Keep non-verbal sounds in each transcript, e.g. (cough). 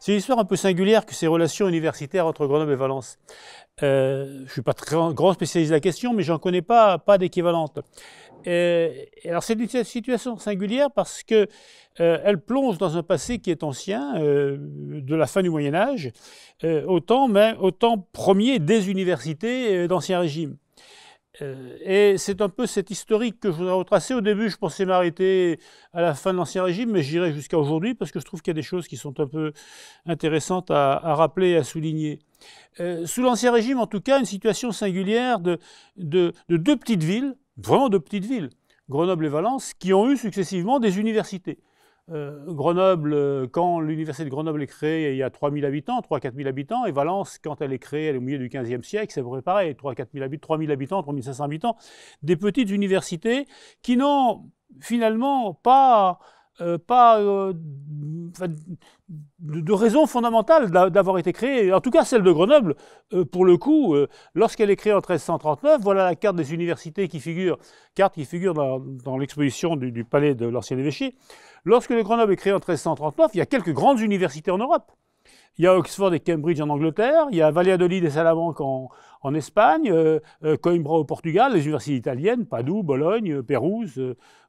C'est une histoire un peu singulière que ces relations universitaires entre Grenoble et Valence. Euh, je ne suis pas très grand spécialiste de la question, mais je j'en connais pas, pas d'équivalente. Euh, alors c'est une situation singulière parce que euh, elle plonge dans un passé qui est ancien, de la fin du Moyen Âge, autant mais autant premier des universités d'Ancien Régime. Euh, et c'est un peu cet historique que je voudrais retracer. Au début, je pensais m'arrêter à la fin de l'Ancien Régime, mais j'irai jusqu'à aujourd'hui parce que je trouve qu'il y a des choses qui sont un peu intéressantes à, rappeler et à souligner. Euh, sous l'Ancien Régime, en tout cas, une situation singulière de, deux petites villes, vraiment deux petites villes, Grenoble et Valence, qui ont eu successivement des universités. Euh, Grenoble, euh, quand l'université de Grenoble est créée, il y a 3 000 habitants, 3 4 000 habitants, et Valence, quand elle est créée, au milieu du XVe siècle, c'est pareil, 3 4 habitants, 3 000 habitants, 3 500 habitants, des petites universités qui n'ont finalement pas euh, pas euh, de, raison fondamentale d'avoir été créée, en tout cas celle de Grenoble, euh, pour le coup, lorsqu'elle est créée en 1339, voilà la carte des universités qui figure, carte qui figure dans, l'exposition du, palais de l'ancien évêché. Lorsque Grenoble est créé en 1339, il y a quelques grandes universités en Europe. Il y a Oxford et Cambridge en Angleterre, il y a Valladolid et Salamanque en, Espagne, euh, euh, Coimbra au Portugal, les universités italiennes, Padoue, Bologne, euh, Pérouse,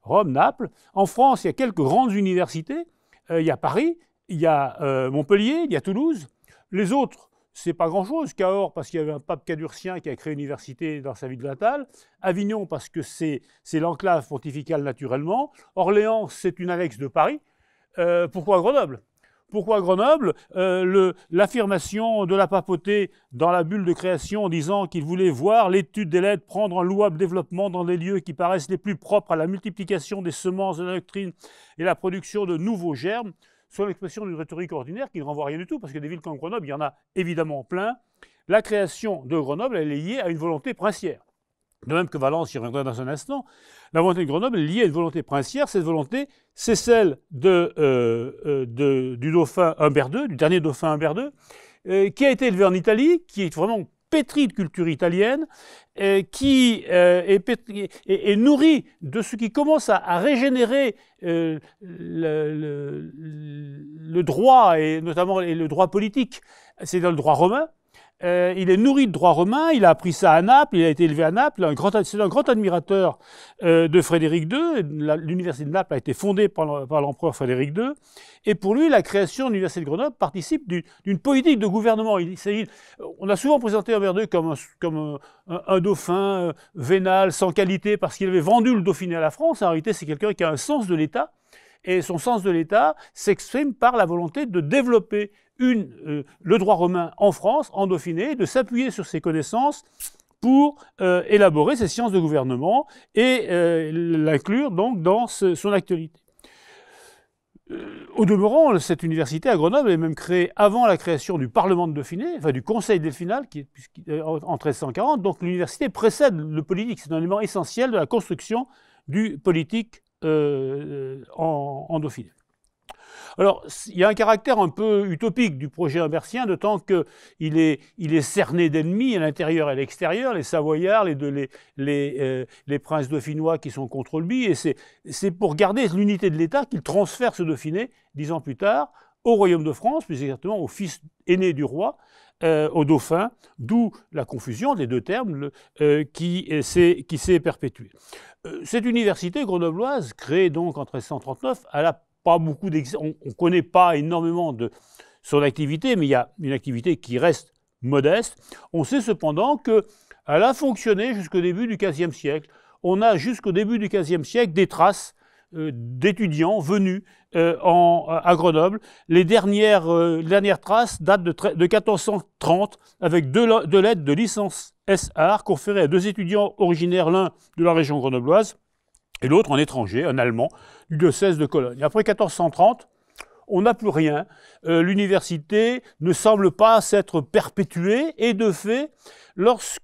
Rome, Naples. En France, il y a quelques grandes universités. il y a Paris, il y a Montpellier, il y a Toulouse. Les autres, c'est pas grand-chose. Cahors, parce qu'il y avait un pape cadurcien qui a créé une université dans sa ville natale. Avignon, parce que c'est l'enclave pontificale naturellement. Orléans, c'est une annexe de Paris. pourquoi Grenoble pourquoi Grenoble euh, L'affirmation de la papauté dans la bulle de création en disant qu'il voulait voir l'étude des lettres prendre un louable développement dans les lieux qui paraissent les plus propres à la multiplication des semences de la doctrine et la production de nouveaux germes, soit l'expression d'une rhétorique ordinaire qui ne renvoie rien du tout, parce que des villes comme Grenoble, il y en a évidemment plein. La création de Grenoble, elle est liée à une volonté princière. De même que Valence, y reviendra dans un instant, la volonté de Grenoble est liée à une volonté princière. Cette volonté, c'est celle euh, euh, du dauphin Humbert II, du dernier dauphin Humbert II, euh, qui a été élevé en Italie, qui est vraiment pétri de culture italienne, qui est, nourri de ce qui commence à, régénérer le, droit, et notamment le droit politique, cest dans le droit romain, euh, il est nourri de droit romain, il a appris ça à Naples, il a été élevé à Naples, c'est un grand admirateur euh, de Frédéric II. L'université de Naples a été fondée par l'empereur Frédéric II. Et pour lui, la création de l'université de Grenoble participe d'une politique de gouvernement. on a souvent présenté Humbert II comme, un, dauphin euh, vénal, sans qualité, parce qu'il avait vendu le dauphiné à la France. En réalité, c'est quelqu'un qui a un sens de l'État. Et son sens de l'État s'exprime par la volonté de développer une, euh, le droit romain en France, en Dauphiné, de s'appuyer sur ses connaissances pour euh, élaborer ses sciences de gouvernement et euh, l'inclure donc dans son actualité. Au demeurant, cette université à Grenoble est même créée avant la création du Parlement de Dauphiné, enfin du Conseil delphinal qui est, en 1340. Donc l'université précède le politique, c'est un élément essentiel de la construction du politique en, en Dauphiné. Alors, il y a un caractère un peu utopique du projet imbersien, de que qu'il est, il est cerné d'ennemis à l'intérieur et à l'extérieur, les Savoyards, les, les, euh, les, princes dauphinois qui sont contre lui, et c'est pour garder l'unité de l'État qu'il transfère ce Dauphiné, dix ans plus tard, au royaume de France, plus exactement au fils aîné du roi, euh, au dauphin, d'où la confusion des deux termes le, euh, qui s'est perpétuée. cette université grenobloise, créée donc en 1339, à la pas beaucoup on ne connaît pas énormément de son activité, mais il y a une activité qui reste modeste. On sait cependant qu'elle a fonctionné jusqu'au début du XVe siècle. On a jusqu'au début du XVe siècle des traces euh, d'étudiants venus euh, en, à Grenoble. Les dernières, euh, dernières traces datent de, de, 1430 avec deux, deux lettres de licence SR conférées à deux étudiants originaires, l'un de la région grenobloise et l'autre en étranger, un Allemand, du diocèse de Cologne. Après 1430, on n'a plus rien. Euh, l'université ne semble pas s'être perpétuée, et de fait, lorsque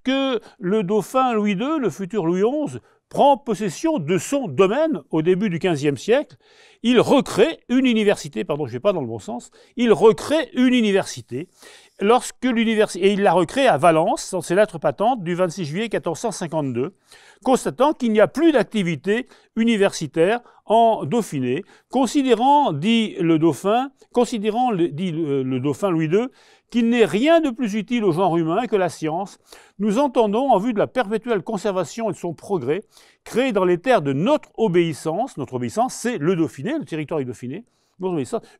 le dauphin Louis II, le futur Louis XI, prend possession de son domaine au début du XVe siècle, il recrée une université, pardon, je ne vais pas dans le bon sens, il recrée une université lorsque l'université, et il la recrée à Valence, dans ses lettres patentes du 26 juillet 1452, constatant qu'il n'y a plus d'activité universitaire en Dauphiné, considérant, dit le dauphin, considérant, dit le, euh, le dauphin Louis II, qu'il n'est rien de plus utile au genre humain que la science, nous entendons, en vue de la perpétuelle conservation et de son progrès, créer dans les terres de notre obéissance, notre obéissance c'est le Dauphiné, le territoire du Dauphiné,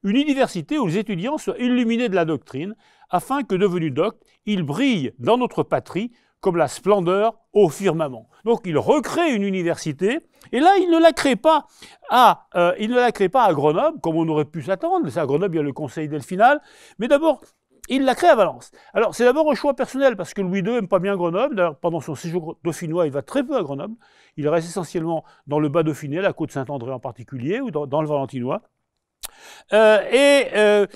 une université où les étudiants soient illuminés de la doctrine, afin que, devenu docte, il brille dans notre patrie comme la splendeur au firmament. Donc il recrée une université, et là il ne la crée pas à, euh, il ne la crée pas à Grenoble, comme on aurait pu s'attendre, c'est à Grenoble, il y a le conseil delphinal, mais d'abord il la crée à Valence. Alors c'est d'abord un choix personnel, parce que Louis II n'aime pas bien Grenoble, d'ailleurs pendant son séjour dauphinois il va très peu à Grenoble, il reste essentiellement dans le bas dauphiné, la côte Saint-André en particulier, ou dans le valentinois, euh, et euh,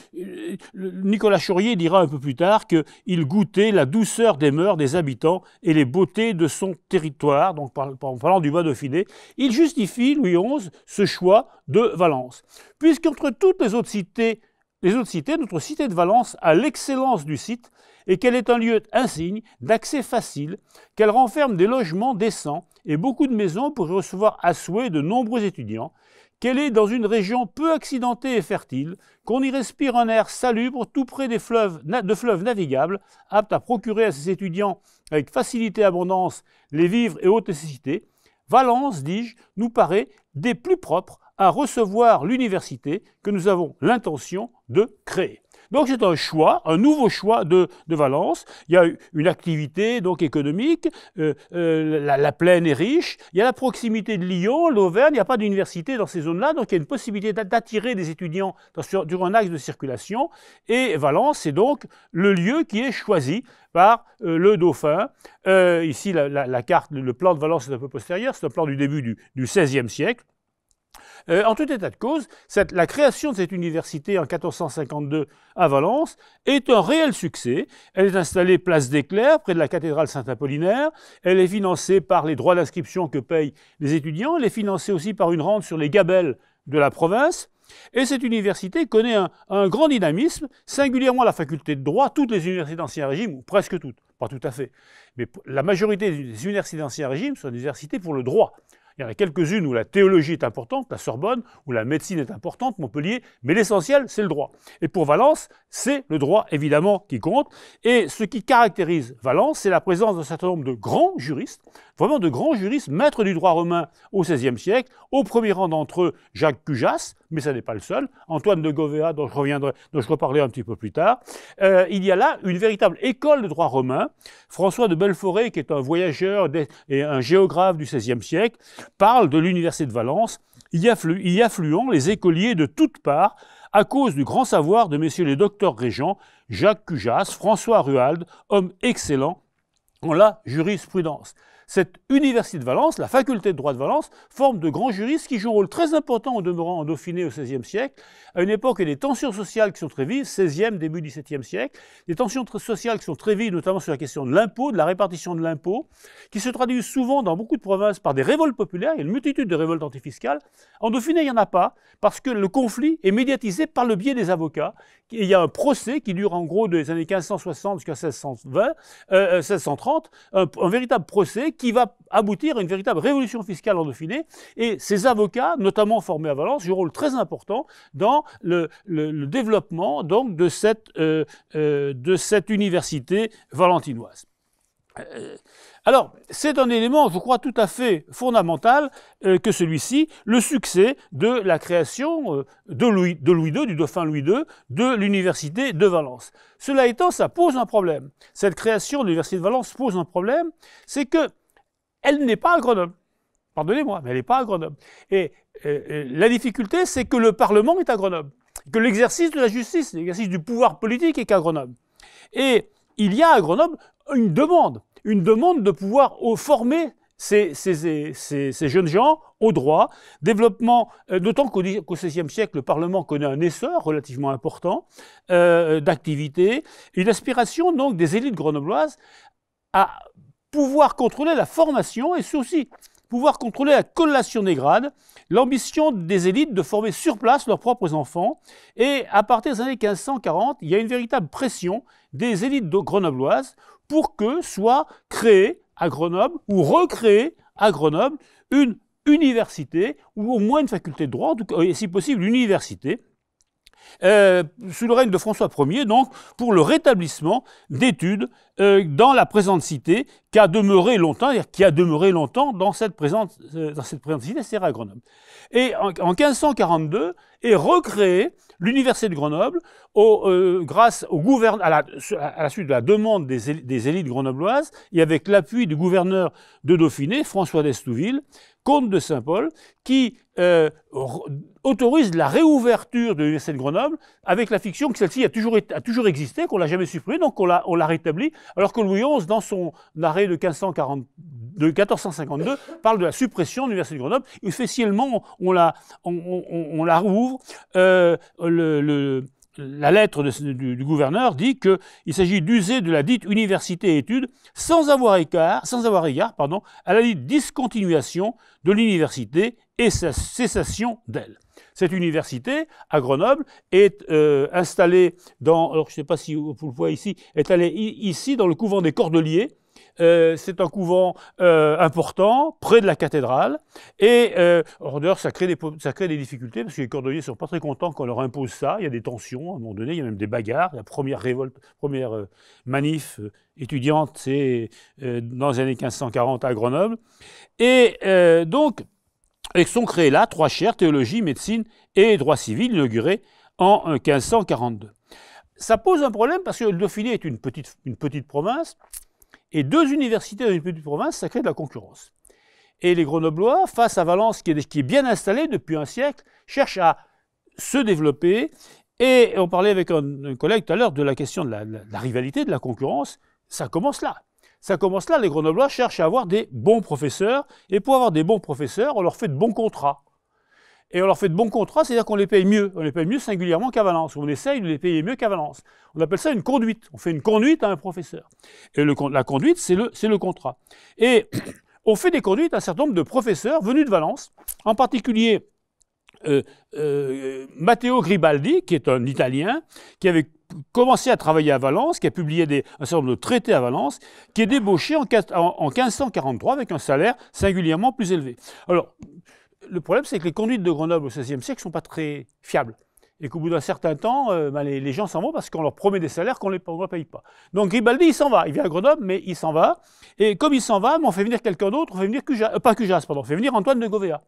Nicolas Chaurier dira un peu plus tard qu'il goûtait la douceur des mœurs des habitants et les beautés de son territoire, donc en parlant du Bas-Dauphiné. Il justifie, Louis XI, ce choix de Valence. Puisqu'entre toutes les autres cités, les autres cités, notre cité de Valence a l'excellence du site et qu'elle est un lieu insigne, d'accès facile, qu'elle renferme des logements décents et beaucoup de maisons pour recevoir à souhait de nombreux étudiants, qu'elle est dans une région peu accidentée et fertile, qu'on y respire un air salubre tout près des fleuves, de fleuves navigables, apte à procurer à ses étudiants avec facilité et abondance les vivres et hautes nécessités, Valence, dis-je, nous paraît des plus propres à recevoir l'université que nous avons l'intention de créer. Donc c'est un choix, un nouveau choix de, Valence. Il y a une activité donc économique, euh, euh, la, plaine est riche, il y a la proximité de Lyon, l'Auvergne, il n'y a pas d'université dans ces zones-là, donc il y a une possibilité d'attirer des étudiants sur, durant un axe de circulation. Et Valence, c'est donc le lieu qui est choisi par euh, le dauphin. ici, carte, le plan de Valence est un peu postérieur, c'est un plan du début du XVIe siècle. Euh, en tout état de cause, la création de cette université en 1452 à Valence est un réel succès. Elle est installée place des Clercs, près de la cathédrale Saint-Apollinaire. Elle est financée par les droits d'inscription que payent les étudiants. Elle est financée aussi par une rente sur les gabelles de la province. Et cette université connaît un, grand dynamisme, singulièrement la faculté de droit, toutes les universités d'Ancien Régime, ou presque toutes, pas tout à fait, mais la majorité des universités d'Ancien Régime sont des universités pour le droit. Il y en a quelques-unes où la théologie est importante, la Sorbonne, où la médecine est importante, Montpellier, mais l'essentiel, c'est le droit. Et pour Valence, c'est le droit, évidemment, qui compte. Et ce qui caractérise Valence, c'est la présence d'un certain nombre de grands juristes, vraiment de grands juristes, maîtres du droit romain au XVIe siècle, au premier rang d'entre eux, Jacques Cujas, mais ce n'est pas le seul. Antoine de Govea, dont je, reviendrai, reparlerai un petit peu plus tard. Euh, il y a là une véritable école de droit romain. François de Belforêt, qui est un voyageur et un géographe du XVIe siècle, parle de l'université de Valence, y, y affluant les écoliers de toutes parts à cause du grand savoir de messieurs les docteurs régents, Jacques Cujas, François Ruald, homme excellent en la jurisprudence. Cette université de Valence, la faculté de droit de Valence, forme de grands juristes qui jouent un rôle très important en demeurant en Dauphiné au XVIe siècle, à une époque où il y a des tensions sociales qui sont très vives, XVIe, début XVIIe siècle, des tensions sociales qui sont très vives, notamment sur la question de l'impôt, de la répartition de l'impôt, qui se traduisent souvent dans beaucoup de provinces par des révoltes populaires, il y a une multitude de révoltes antifiscales. En Dauphiné, il n'y en a pas, parce que le conflit est médiatisé par le biais des avocats. il y a un procès qui dure en gros des années 1560 jusqu'à 1620, euh, 1630, euh, un, un véritable procès qui va aboutir à une véritable révolution fiscale en Dauphiné. Et ces avocats, notamment formés à Valence, jouent un rôle très important dans le, développement donc, de, cette, euh, euh, université valentinoise. Euh, alors, c'est un élément, je crois, tout à fait fondamental que celui-ci, le succès de la création de, Louis, de Louis II, du dauphin Louis II, de l'université de Valence. Cela étant, ça pose un problème. Cette création de l'université de Valence pose un problème, c'est que elle n'est pas à Grenoble. Pardonnez-moi, mais elle n'est pas à Grenoble. Et euh, euh, la difficulté, c'est que le Parlement est à Grenoble, que l'exercice de la justice, l'exercice du pouvoir politique est à Grenoble. Et il y a à Grenoble une demande, une demande de pouvoir euh, former ces, ces, jeunes gens au droit, développement, d'autant qu'au XVIe siècle, le Parlement connaît un essor relativement important d'activité, une aspiration donc des élites grenobloises à pouvoir contrôler la formation et aussi pouvoir contrôler la collation des grades, l'ambition des élites de former sur place leurs propres enfants. Et à partir des années 1540, il y a une véritable pression des élites grenobloises pour que soit créée à Grenoble ou recréée à Grenoble une université ou au moins une faculté de droit, et si possible université. Euh, sous le règne de François Ier, donc, pour le rétablissement d'études euh, dans la présente cité qui a demeuré longtemps, qui a demeuré longtemps dans cette présente, euh, dans cité, c'est à Grenoble. Et en, 1542 est recréée l'université de Grenoble grâce au à, la, suite de la demande des élites grenobloises et avec l'appui du gouverneur de Dauphiné, François d'Estouville, Comte de Saint Paul, qui euh, autorise la réouverture de l'université de Grenoble avec la fiction que celle-ci a toujours, a toujours existé, qu'on l'a jamais supprimée, donc on l'a, on rétablie, alors que Louis XI, dans son arrêt de, 1452, parle de la suppression de l'université de Grenoble. Officiellement, on la, on, la rouvre. Euh, la lettre du, gouverneur dit qu'il s'agit d'user de la dite université étude sans avoir égard, sans avoir égard pardon, à la discontinuation de l'université et sa cessation d'elle. Cette université à Grenoble est euh, installée dans, je sais pas si le ici, est ici dans le couvent des Cordeliers, euh, c'est un couvent euh, important, près de la cathédrale. Et d'ailleurs, ça, crée des, ça crée des difficultés parce que les cordonniers ne sont pas très contents qu'on leur impose ça. Il y a des tensions, à un moment donné, il y a même des bagarres. La première révolte, première euh, manif étudiante, c'est dans les années 1540 à Grenoble. Et donc, ils sont créés là trois chaires, théologie, médecine et droit civil, inaugurées en 1542. Ça pose un problème parce que le Dauphiné est une petite, une petite province et deux universités dans une petite province, ça crée de la concurrence. Et les Grenoblois, face à Valence, qui est, bien installée depuis un siècle, cherchent à se développer. Et on parlait avec un, collègue tout à l'heure de la question de la, de la rivalité, de la concurrence. Ça commence là. Ça commence là, les Grenoblois cherchent à avoir des bons professeurs, et pour avoir des bons professeurs, on leur fait de bons contrats et on leur fait de bons contrats, c'est-à-dire qu'on les paye mieux. On les paye mieux singulièrement qu'à Valence. On essaye de les payer mieux qu'à Valence. On appelle ça une conduite. On fait une conduite à un professeur. Et la conduite, c'est le, contrat. Et (clears throat) on fait des conduites à un certain nombre de professeurs venus de Valence, en particulier euh, euh, Matteo Gribaldi, qui est un Italien, qui avait commencé à travailler à Valence, qui a publié un certain nombre de traités à Valence, qui est débauché en, en 1543 avec un salaire singulièrement plus élevé. Alors, le problème, c'est que les conduites de Grenoble au XVIe siècle ne sont pas très fiables. Et qu'au bout d'un certain temps, euh, ben, les, gens s'en vont parce qu'on leur promet des salaires qu'on ne les paye pas. Donc Ribaldi, il s'en va. Il vient à Grenoble, mais il s'en va. Et comme il s'en va, ben, on fait venir quelqu'un d'autre, on fait venir euh, pas Cujas, pardon, on fait venir Antoine de Govea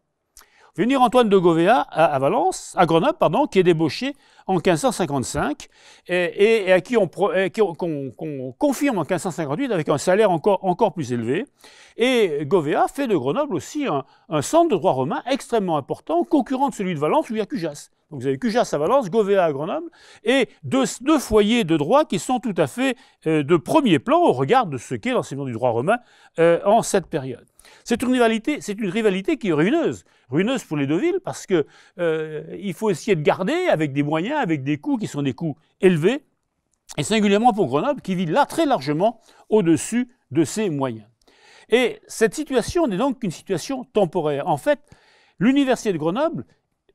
venir Antoine de Govea à, à Grenoble, pardon, qui est débauché en 1555 et, à qui on, confirme en 1558 avec un salaire encore, encore plus élevé. Et Govea fait de Grenoble aussi un, centre de droit romain extrêmement important, concurrent de celui de Valence où il y a Cujas. Donc vous avez Cujas à Valence, Govea à Grenoble, et deux, foyers de droit qui sont tout à fait euh, de premier plan au regard de ce qu'est l'enseignement du droit romain euh, en cette période. C'est une rivalité, c'est une rivalité qui est ruineuse, ruineuse pour les deux villes parce que euh, il faut essayer de garder avec des moyens, avec des coûts qui sont des coûts élevés, et singulièrement pour Grenoble qui vit là très largement au-dessus de ses moyens. Et cette situation n'est donc qu'une situation temporaire. En fait, l'université de Grenoble,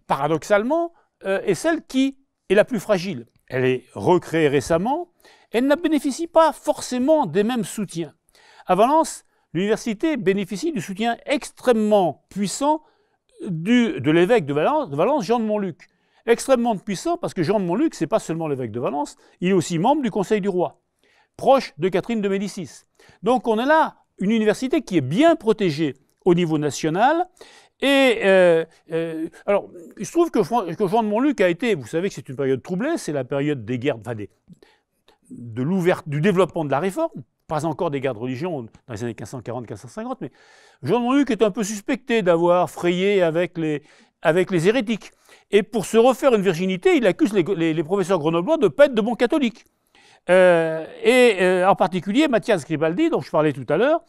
paradoxalement, euh, est celle qui est la plus fragile. Elle est recréée récemment. Elle ne bénéficie pas forcément des mêmes soutiens. À Valence, l'université bénéficie du soutien extrêmement puissant du, de l'évêque de Valence, Jean de Montluc. Extrêmement puissant parce que Jean de Montluc, ce n'est pas seulement l'évêque de Valence, il est aussi membre du Conseil du roi, proche de Catherine de Médicis. Donc on a là une université qui est bien protégée au niveau national. Et euh, euh, alors, il se trouve que, Jean de Montluc a été, vous savez que c'est une période troublée, c'est la période des guerres, enfin de l'ouverture, du développement de la réforme pas encore des gardes religion dans les années 1540-1550, mais Jean de est un peu suspecté d'avoir frayé avec les, avec les hérétiques. Et pour se refaire une virginité, il accuse les, professeurs grenoblois de ne pas être de bons catholiques. Euh, et euh, en particulier Mathias Gribaldi, dont je parlais tout à l'heure,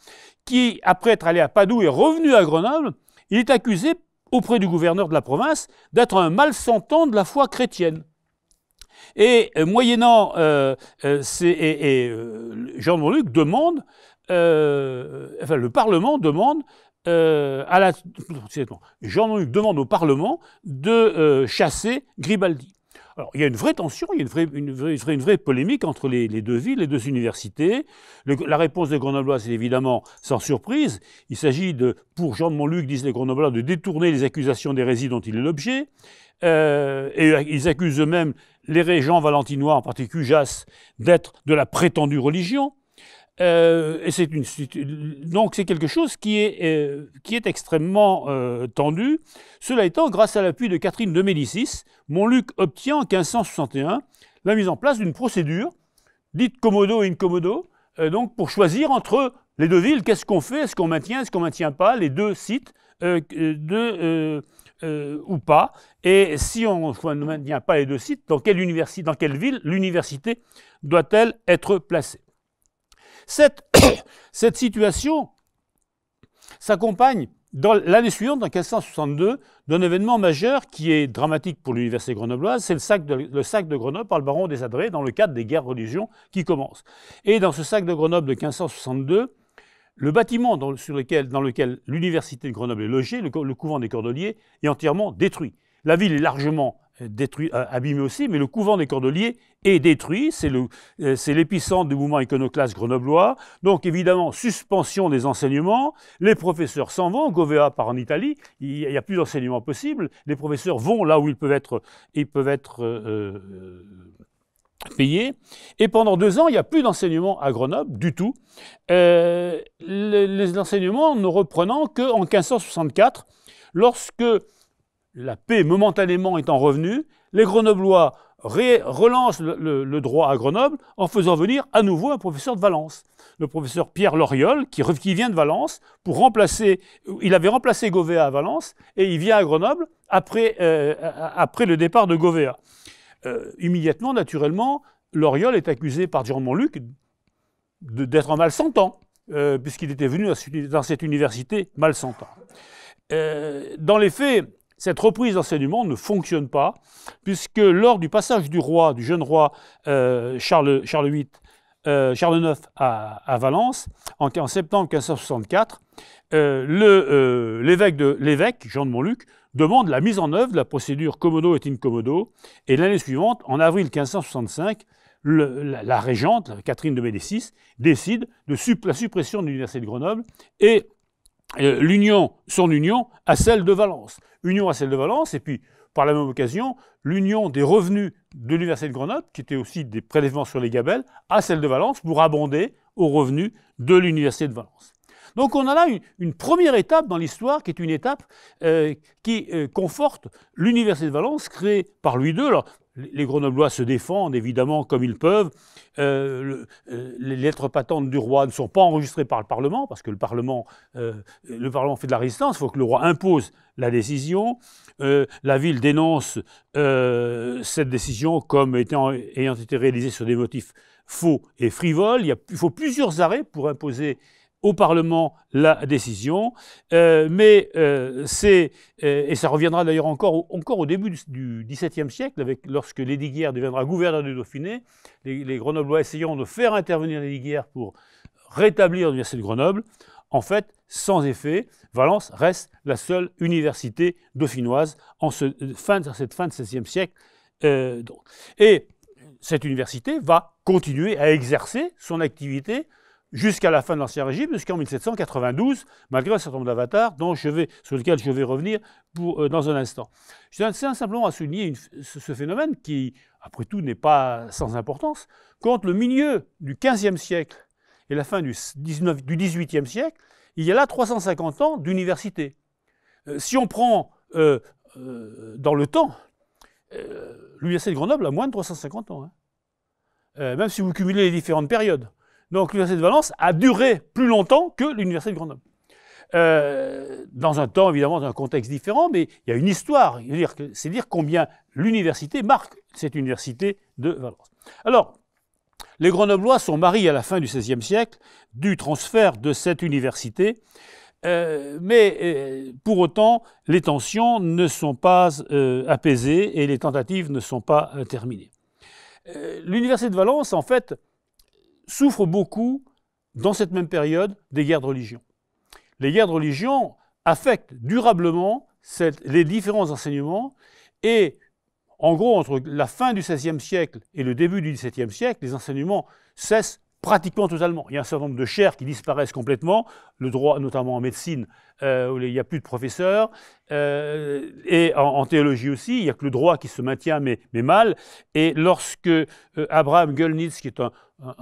qui, après être allé à Padoue et revenu à Grenoble, il est accusé auprès du gouverneur de la province d'être un malsentant de la foi chrétienne. Et euh, moyennant, euh, euh, et, Jean Monluc demande, enfin le Parlement demande à la, Jean Monluc demande au Parlement de chasser Gribaldi. Alors, il y a une vraie tension, il y a une vraie, polémique entre les, deux villes, les deux universités. la réponse des Grenoblois, c'est évidemment sans surprise. Il s'agit de, pour Jean de Montluc, disent les Grenoblois, de détourner les accusations d'hérésie dont il est l'objet. Euh, et euh, ils accusent eux-mêmes les régents valentinois, en particulier jas d'être de la prétendue religion. Euh, donc c'est quelque chose qui est, euh, qui est extrêmement euh, tendu. Cela étant, grâce à l'appui de Catherine de Médicis, Montluc obtient en 1561 la mise en place d'une procédure dite commodo et incommodo, donc pour choisir entre les deux villes, qu'est-ce qu'on fait, est-ce qu'on maintient, est-ce qu'on maintient pas les deux sites de, ou pas, et si on ne maintient pas les deux sites, dans quelle, université, dans quelle ville l'université doit-elle être placée (coughs) Cette, situation s'accompagne l'année suivante, en 1562, d'un événement majeur qui est dramatique pour l'université grenobloise, c'est le sac, de, Grenoble par le baron des Adrets dans le cadre des guerres religion qui commencent. Et dans ce sac de Grenoble de 1562, le bâtiment dans, sur lequel, l'université de Grenoble est logée, le couvent des Cordeliers, est entièrement détruit. La ville est largement détruit, euh, abîmé aussi, mais le couvent des Cordeliers est détruit. Euh, c'est l'épicentre du mouvement iconoclaste grenoblois. Donc évidemment, suspension des enseignements. Les professeurs s'en vont. Govea part en Italie. Il n'y a plus d'enseignement possible. Les professeurs vont là où ils peuvent être, peuvent être euh, payés. Et pendant deux ans, il n'y a plus d'enseignement à Grenoble du tout. les, les enseignements ne reprenant qu'en 1564, lorsque la paix momentanément étant revenue, les Grenoblois relancent le, droit à Grenoble en faisant venir à nouveau un professeur de Valence, le professeur Pierre Loriol, qui, vient de Valence pour remplacer. Il avait remplacé Govea à Valence et il vient à Grenoble après, euh, après le départ de Govea. Euh, immédiatement, naturellement, Loriol est accusé par jean Montluc d'être un malsentant, euh, puisqu'il était venu dans cette université malsentant. dans les faits, cette reprise d'enseignement ne fonctionne pas, puisque lors du passage du roi, du jeune roi euh, Charles, VIII, Charles IX euh, à, Valence, en, septembre 1564, euh, l'évêque Jean de Montluc, demande la mise en œuvre de la procédure commodo et incommodo, et l'année suivante, en avril 1565, la, régente, Catherine de Médicis, décide de la suppression de l'université de Grenoble et euh, l'union, son union à celle de Valence. Union à celle de Valence, et puis par la même occasion, l'union des revenus de l'Université de Grenoble, qui était aussi des prélèvements sur les gabelles, à celle de Valence pour abonder aux revenus de l'Université de Valence. Donc on a là une, première étape dans l'histoire qui est une étape euh, qui euh, conforte l'Université de Valence créée par lui II les Grenoblois se défendent, évidemment, comme ils peuvent. Euh, euh, les lettres patentes du roi ne sont pas enregistrées par le Parlement, parce que le Parlement, euh, le Parlement fait de la résistance. Il faut que le roi impose la décision. la ville dénonce cette décision comme ayant été réalisée sur des motifs faux et frivoles. Il, y il faut plusieurs arrêts pour imposer au Parlement la décision. Euh, mais euh, c'est, euh, et ça reviendra d'ailleurs encore, encore au début du XVIIe siècle, avec, lorsque Lédiguière deviendra gouverneur du Dauphiné, les, Grenoblois essayant de faire intervenir Lédiguière pour rétablir l'université de Grenoble, en fait, sans effet, Valence reste la seule université dauphinoise en cette fin de XVIe siècle. Et cette université va continuer à exercer son activité jusqu'à la fin de l'Ancien Régime, jusqu'en 1792, malgré un certain nombre d'avatars dont je vais, sur lesquels je vais revenir pour, euh, dans un instant. Je tiens simplement à souligner ce, phénomène qui, après tout, n'est pas sans importance. Quand le milieu du XVe siècle et la fin du, XVIIIe siècle, il y a là 350 ans d'université. Euh, si on prend euh, dans le temps, l'université de Grenoble a moins de 350 ans. Hein. même si vous cumulez les différentes périodes. Donc l'université de Valence a duré plus longtemps que l'université de Grenoble. Euh, dans un temps, évidemment, dans un contexte différent, mais il y a une histoire. C'est dire combien l'université marque cette université de Valence. Alors, les Grenoblois sont mariés à la fin du XVIe siècle du transfert de cette université, euh, mais euh, pour autant, les tensions ne sont pas apaisées et les tentatives ne sont pas terminées. L'université de Valence, en fait, souffrent beaucoup, dans cette même période, des guerres de religion. Les guerres de religion affectent durablement les différents enseignements et en gros, entre la fin du XVIe siècle et le début du XVIIe siècle, les enseignements cessent pratiquement totalement. Il y a un certain nombre de chairs qui disparaissent complètement, le droit notamment en médecine, euh, où il n'y a plus de professeurs, euh, et en, théologie aussi, il n'y a que le droit qui se maintient, mais, mal. Et lorsque euh, Abraham Gölnitz, qui est un,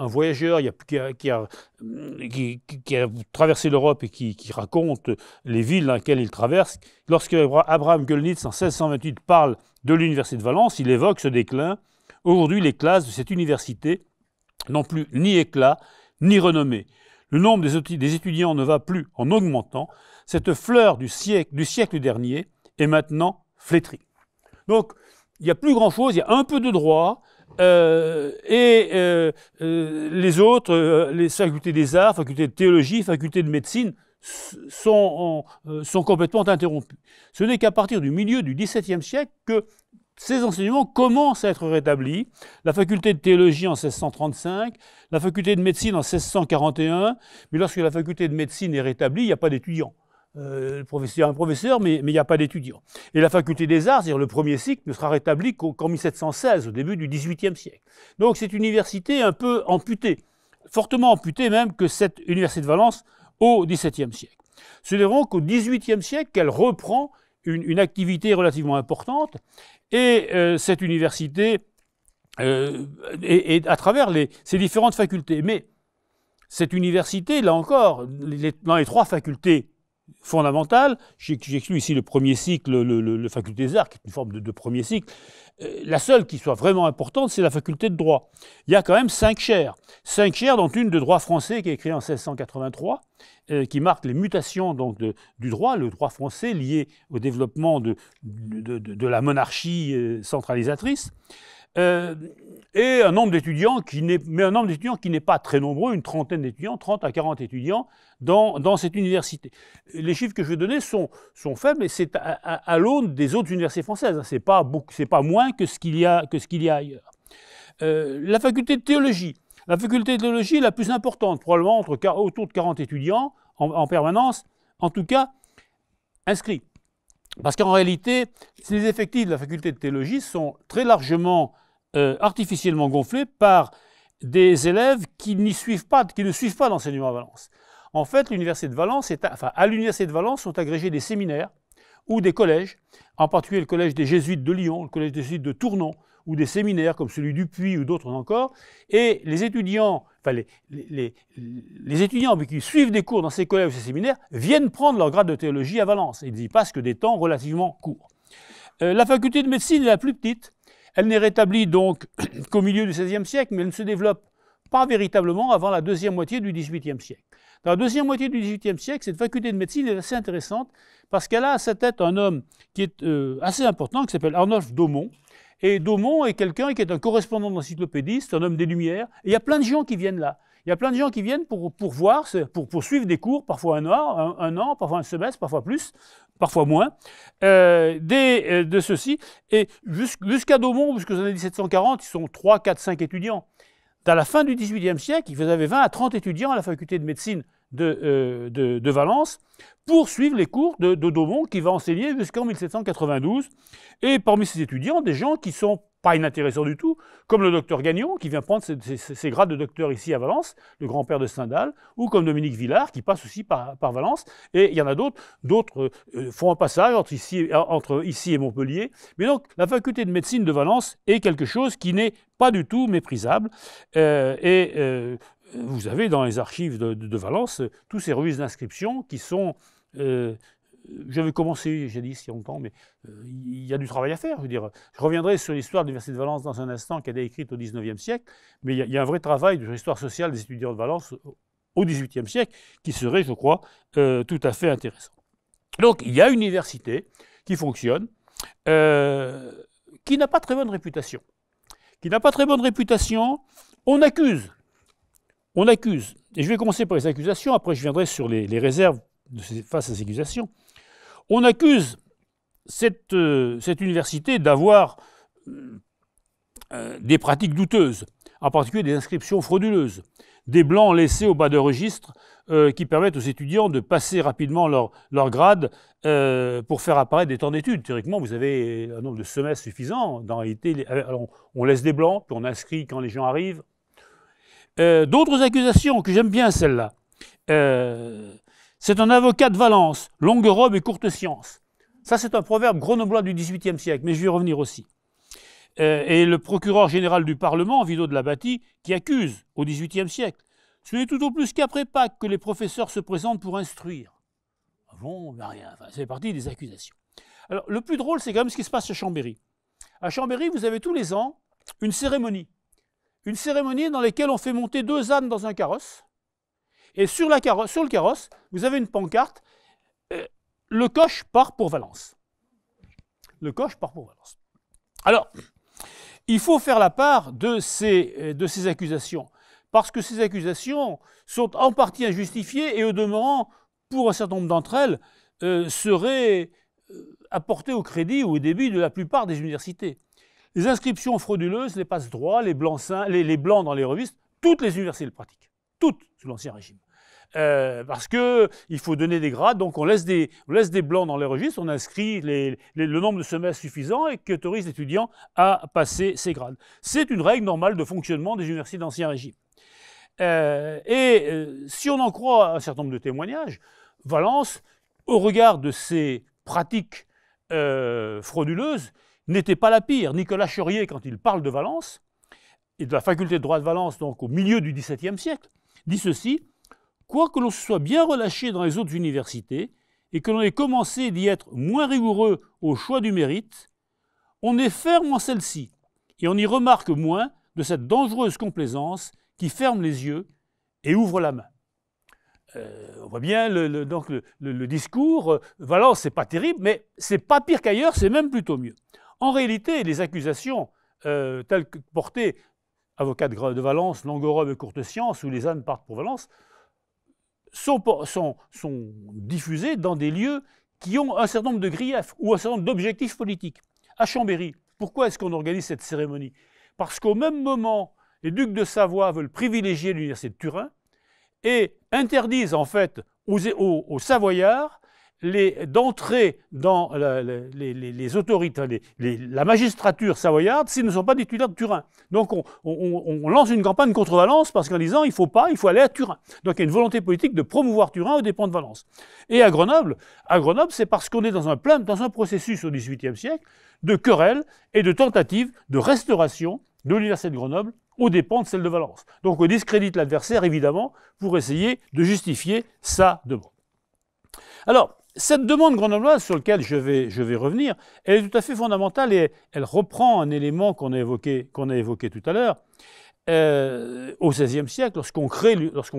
voyageur il qui, a, qui, qui, a, traversé l'Europe et qui, raconte les villes dans lesquelles il traverse, lorsque Abraham Gölnitz, en 1628, parle de l'université de Valence, il évoque ce déclin. Aujourd'hui, les classes de cette université non plus ni éclat ni renommée. Le nombre des étudiants ne va plus en augmentant. Cette fleur du siècle, dernier est maintenant flétrie. Donc, il n'y a plus grand-chose, il y a un peu de droit, euh, et euh, euh, les autres, les facultés des arts, facultés de théologie, facultés de médecine, sont, sont complètement interrompues. Ce n'est qu'à partir du milieu du XVIIe siècle que ces enseignements commencent à être rétablis. La faculté de théologie en 1635, la faculté de médecine en 1641, mais lorsque la faculté de médecine est rétablie, il n'y a pas d'étudiants. Il y a un professeur, mais, il n'y a pas d'étudiants. Et la faculté des arts, c'est-à-dire le premier cycle, ne sera rétablie qu'en 1716, au début du XVIIIe siècle. Donc cette université un peu amputée, fortement amputée même que cette université de Valence au XVIIe siècle. Ce n'est donc qu'au XVIIIe siècle qu'elle reprend une, activité relativement importante. Et euh, cette université, euh, est à travers ses ces différentes facultés. Mais cette université, là encore, dans les trois facultés fondamentale, j'exclus ici le premier cycle, le, faculté des arts, qui est une forme de, premier cycle, euh, la seule qui soit vraiment importante, c'est la faculté de droit. Il y a quand même cinq chaires. Cinq chaires, dont une de droit français qui est créée en 1683, euh, qui marque les mutations donc, du droit, le droit français lié au développement de, la monarchie euh, centralisatrice. Euh, et un nombre d'étudiants qui n'est, mais un nombre d'étudiants qui n'est pas très nombreux, une trentaine d'étudiants, 30 à 40 étudiants dans, dans, cette université. Les chiffres que je vais donner sont, sont faibles, mais c'est à, l'aune des autres universités françaises. Hein. C'est pas c'est pas moins que ce qu'il y a que ce qu'il y a ailleurs. Euh, la faculté de théologie, la faculté de théologie est la plus importante, probablement autour de 40 étudiants en permanence, en tout cas inscrits. Parce qu'en réalité, les effectifs de la faculté de théologie sont très largement euh, artificiellement gonflé par des élèves qui n'y suivent pas, qui ne suivent pas l'enseignement à Valence. En fait, l'université de Valence, est, enfin, à l'université de Valence sont agrégés des séminaires ou des collèges, en particulier le collège des jésuites de Lyon, le collège des jésuites de Tournon, ou des séminaires comme celui du Puy ou d'autres encore, et les étudiants, enfin les, étudiants qui suivent des cours dans ces collèges ou ces séminaires viennent prendre leur grade de théologie à Valence. Ils n'y passent que des temps relativement courts. Euh, la faculté de médecine est la plus petite, elle n'est rétablie donc (clears throat) qu'au milieu du XVIe siècle, mais elle ne se développe pas véritablement avant la deuxième moitié du XVIIIe siècle. Dans la deuxième moitié du XVIIIe siècle, cette faculté de médecine est assez intéressante parce qu'elle a à sa tête un homme qui est euh, assez important, qui s'appelle Arnolf Daumont. Et Daumont est quelqu'un qui est un correspondant d'encyclopédiste, un homme des Lumières. Et il y a plein de gens qui viennent là. Il y a plein de gens qui viennent pour, pour voir, pour, pour suivre des cours, parfois un an, un, an, parfois un semestre, parfois plus, parfois moins, euh, euh, de ceci. Et jusqu'à Daumont, jusqu'aux années 1740, ils sont 3, 4, 5 étudiants. À la fin du XVIIIe siècle, ils avaient 20 à 30 étudiants à la faculté de médecine euh, de, de, Valence pour suivre les cours de, de Daumont qui va enseigner jusqu'en 1792. Et parmi ces étudiants, des gens qui sont pas inintéressant du tout, comme le docteur Gagnon, qui vient prendre ses, grades de docteur ici à Valence, le grand-père de Stendhal, ou comme Dominique Villard, qui passe aussi par, Valence. Et il y en a d'autres. D'autres euh, font un passage entre ici, entre ici et Montpellier. Mais donc, la faculté de médecine de Valence est quelque chose qui n'est pas du tout méprisable. Euh, et euh, vous avez dans les archives de, Valence tous ces revues d'inscription qui sont j'avais commencé, j'ai dit il y a longtemps, mais euh, il y a du travail à faire. Je, je reviendrai sur l'histoire de l'Université de Valence dans un instant, qui a été écrite au 19e siècle, mais il y, a, un vrai travail de l'histoire sociale des étudiants de Valence au XVIIIe siècle, qui serait, je crois, euh, tout à fait intéressant. Donc, il y a une université qui fonctionne, euh, qui n'a pas très bonne réputation. Qui n'a pas très bonne réputation, on accuse. On accuse. Et je vais commencer par les accusations, après je viendrai sur les, réserves face à ces accusations. On accuse cette, euh, université d'avoir euh, euh, des pratiques douteuses, en particulier des inscriptions frauduleuses, des blancs laissés au bas de registre qui permettent aux étudiants de passer rapidement leur, grade pour faire apparaître des temps d'études. Théoriquement, vous avez un nombre de semestres suffisant. réalité, on, laisse des blancs, puis on inscrit quand les gens arrivent. D'autres accusations que j'aime bien, celle-là. C'est un avocat de Valence, longue robe et courte science. Ça, c'est un proverbe grenoblois du XVIIIe siècle, mais je vais y revenir aussi. Euh, et le procureur général du Parlement, Vidot de la Bâtie, qui accuse au XVIIIe siècle. Ce n'est tout au plus qu'après Pâques que les professeurs se présentent pour instruire. Ah bon, rien, c'est parti des accusations. Alors, le plus drôle, c'est quand même ce qui se passe à Chambéry. À Chambéry, vous avez tous les ans une cérémonie. Une cérémonie dans laquelle on fait monter deux ânes dans un carrosse et sur, le carrosse, vous avez une pancarte. Euh, le coche part pour Valence. Le coche part pour Valence. Alors, il faut faire la part euh, de ces, accusations, parce que ces accusations sont en partie injustifiées et au demeurant, pour un certain nombre d'entre elles, euh, seraient apportées au crédit ou au débit de la plupart des universités. Les inscriptions frauduleuses, les passe-droits, les, les blancs dans les revistes, toutes les universités le pratiquent, toutes sous l'Ancien Régime. Euh, parce qu'il faut donner des grades, donc on laisse des, on laisse des blancs dans les registres, on inscrit le nombre de semestres suffisant et qui autorise l'étudiant à passer ses grades. C'est une règle normale de fonctionnement des universités d'Ancien Régime. Euh, et euh, si on en croit un certain nombre de témoignages, Valence, au regard de ses pratiques frauduleuses, n'était pas la pire. Nicolas Chaurier, quand il parle de Valence, et de la faculté de droit de Valence, donc au milieu du XVIIe siècle, dit ceci quoique l'on se soit bien relâché dans les autres universités et que l'on ait commencé d'y être moins rigoureux au choix du mérite, on est ferme en celle-ci et on y remarque moins de cette dangereuse complaisance qui ferme les yeux et ouvre la main. Euh, on voit bien le, discours, Valence, euh, Valence, c'est pas terrible, mais c'est pas pire qu'ailleurs, c'est même plutôt mieux. En réalité, les accusations euh, telles que portées, avocats de, Valence, Langorobe et Courte Science, où les ânes partent pour Valence, sont, sont, diffusés dans des lieux qui ont un certain nombre de griefs ou un certain nombre d'objectifs politiques. À Chambéry, pourquoi est-ce qu'on organise cette cérémonie Parce qu'au même moment, les ducs de Savoie veulent privilégier l'université de Turin et interdisent en fait aux Savoyards d'entrer dans les, autorités, la magistrature savoyarde s'ils ne sont pas des de Turin. Donc on, lance une campagne contre Valence parce qu'en disant il ne faut pas, il faut aller à Turin. Donc il y a une volonté politique de promouvoir Turin aux dépens de Valence. Et à Grenoble, à Grenoble, c'est parce qu'on est dans un dans un processus au XVIIIe siècle de querelles et de tentatives de restauration de l'université de Grenoble aux dépens de celle de Valence. Donc on discrédite l'adversaire évidemment pour essayer de justifier sa demande. Alors cette demande grenobloise sur laquelle je vais, je vais, revenir, elle est tout à fait fondamentale et elle reprend un élément qu'on a, évoqué, a évoqué tout à l'heure. Euh, au XVIe siècle, lorsqu'on crée,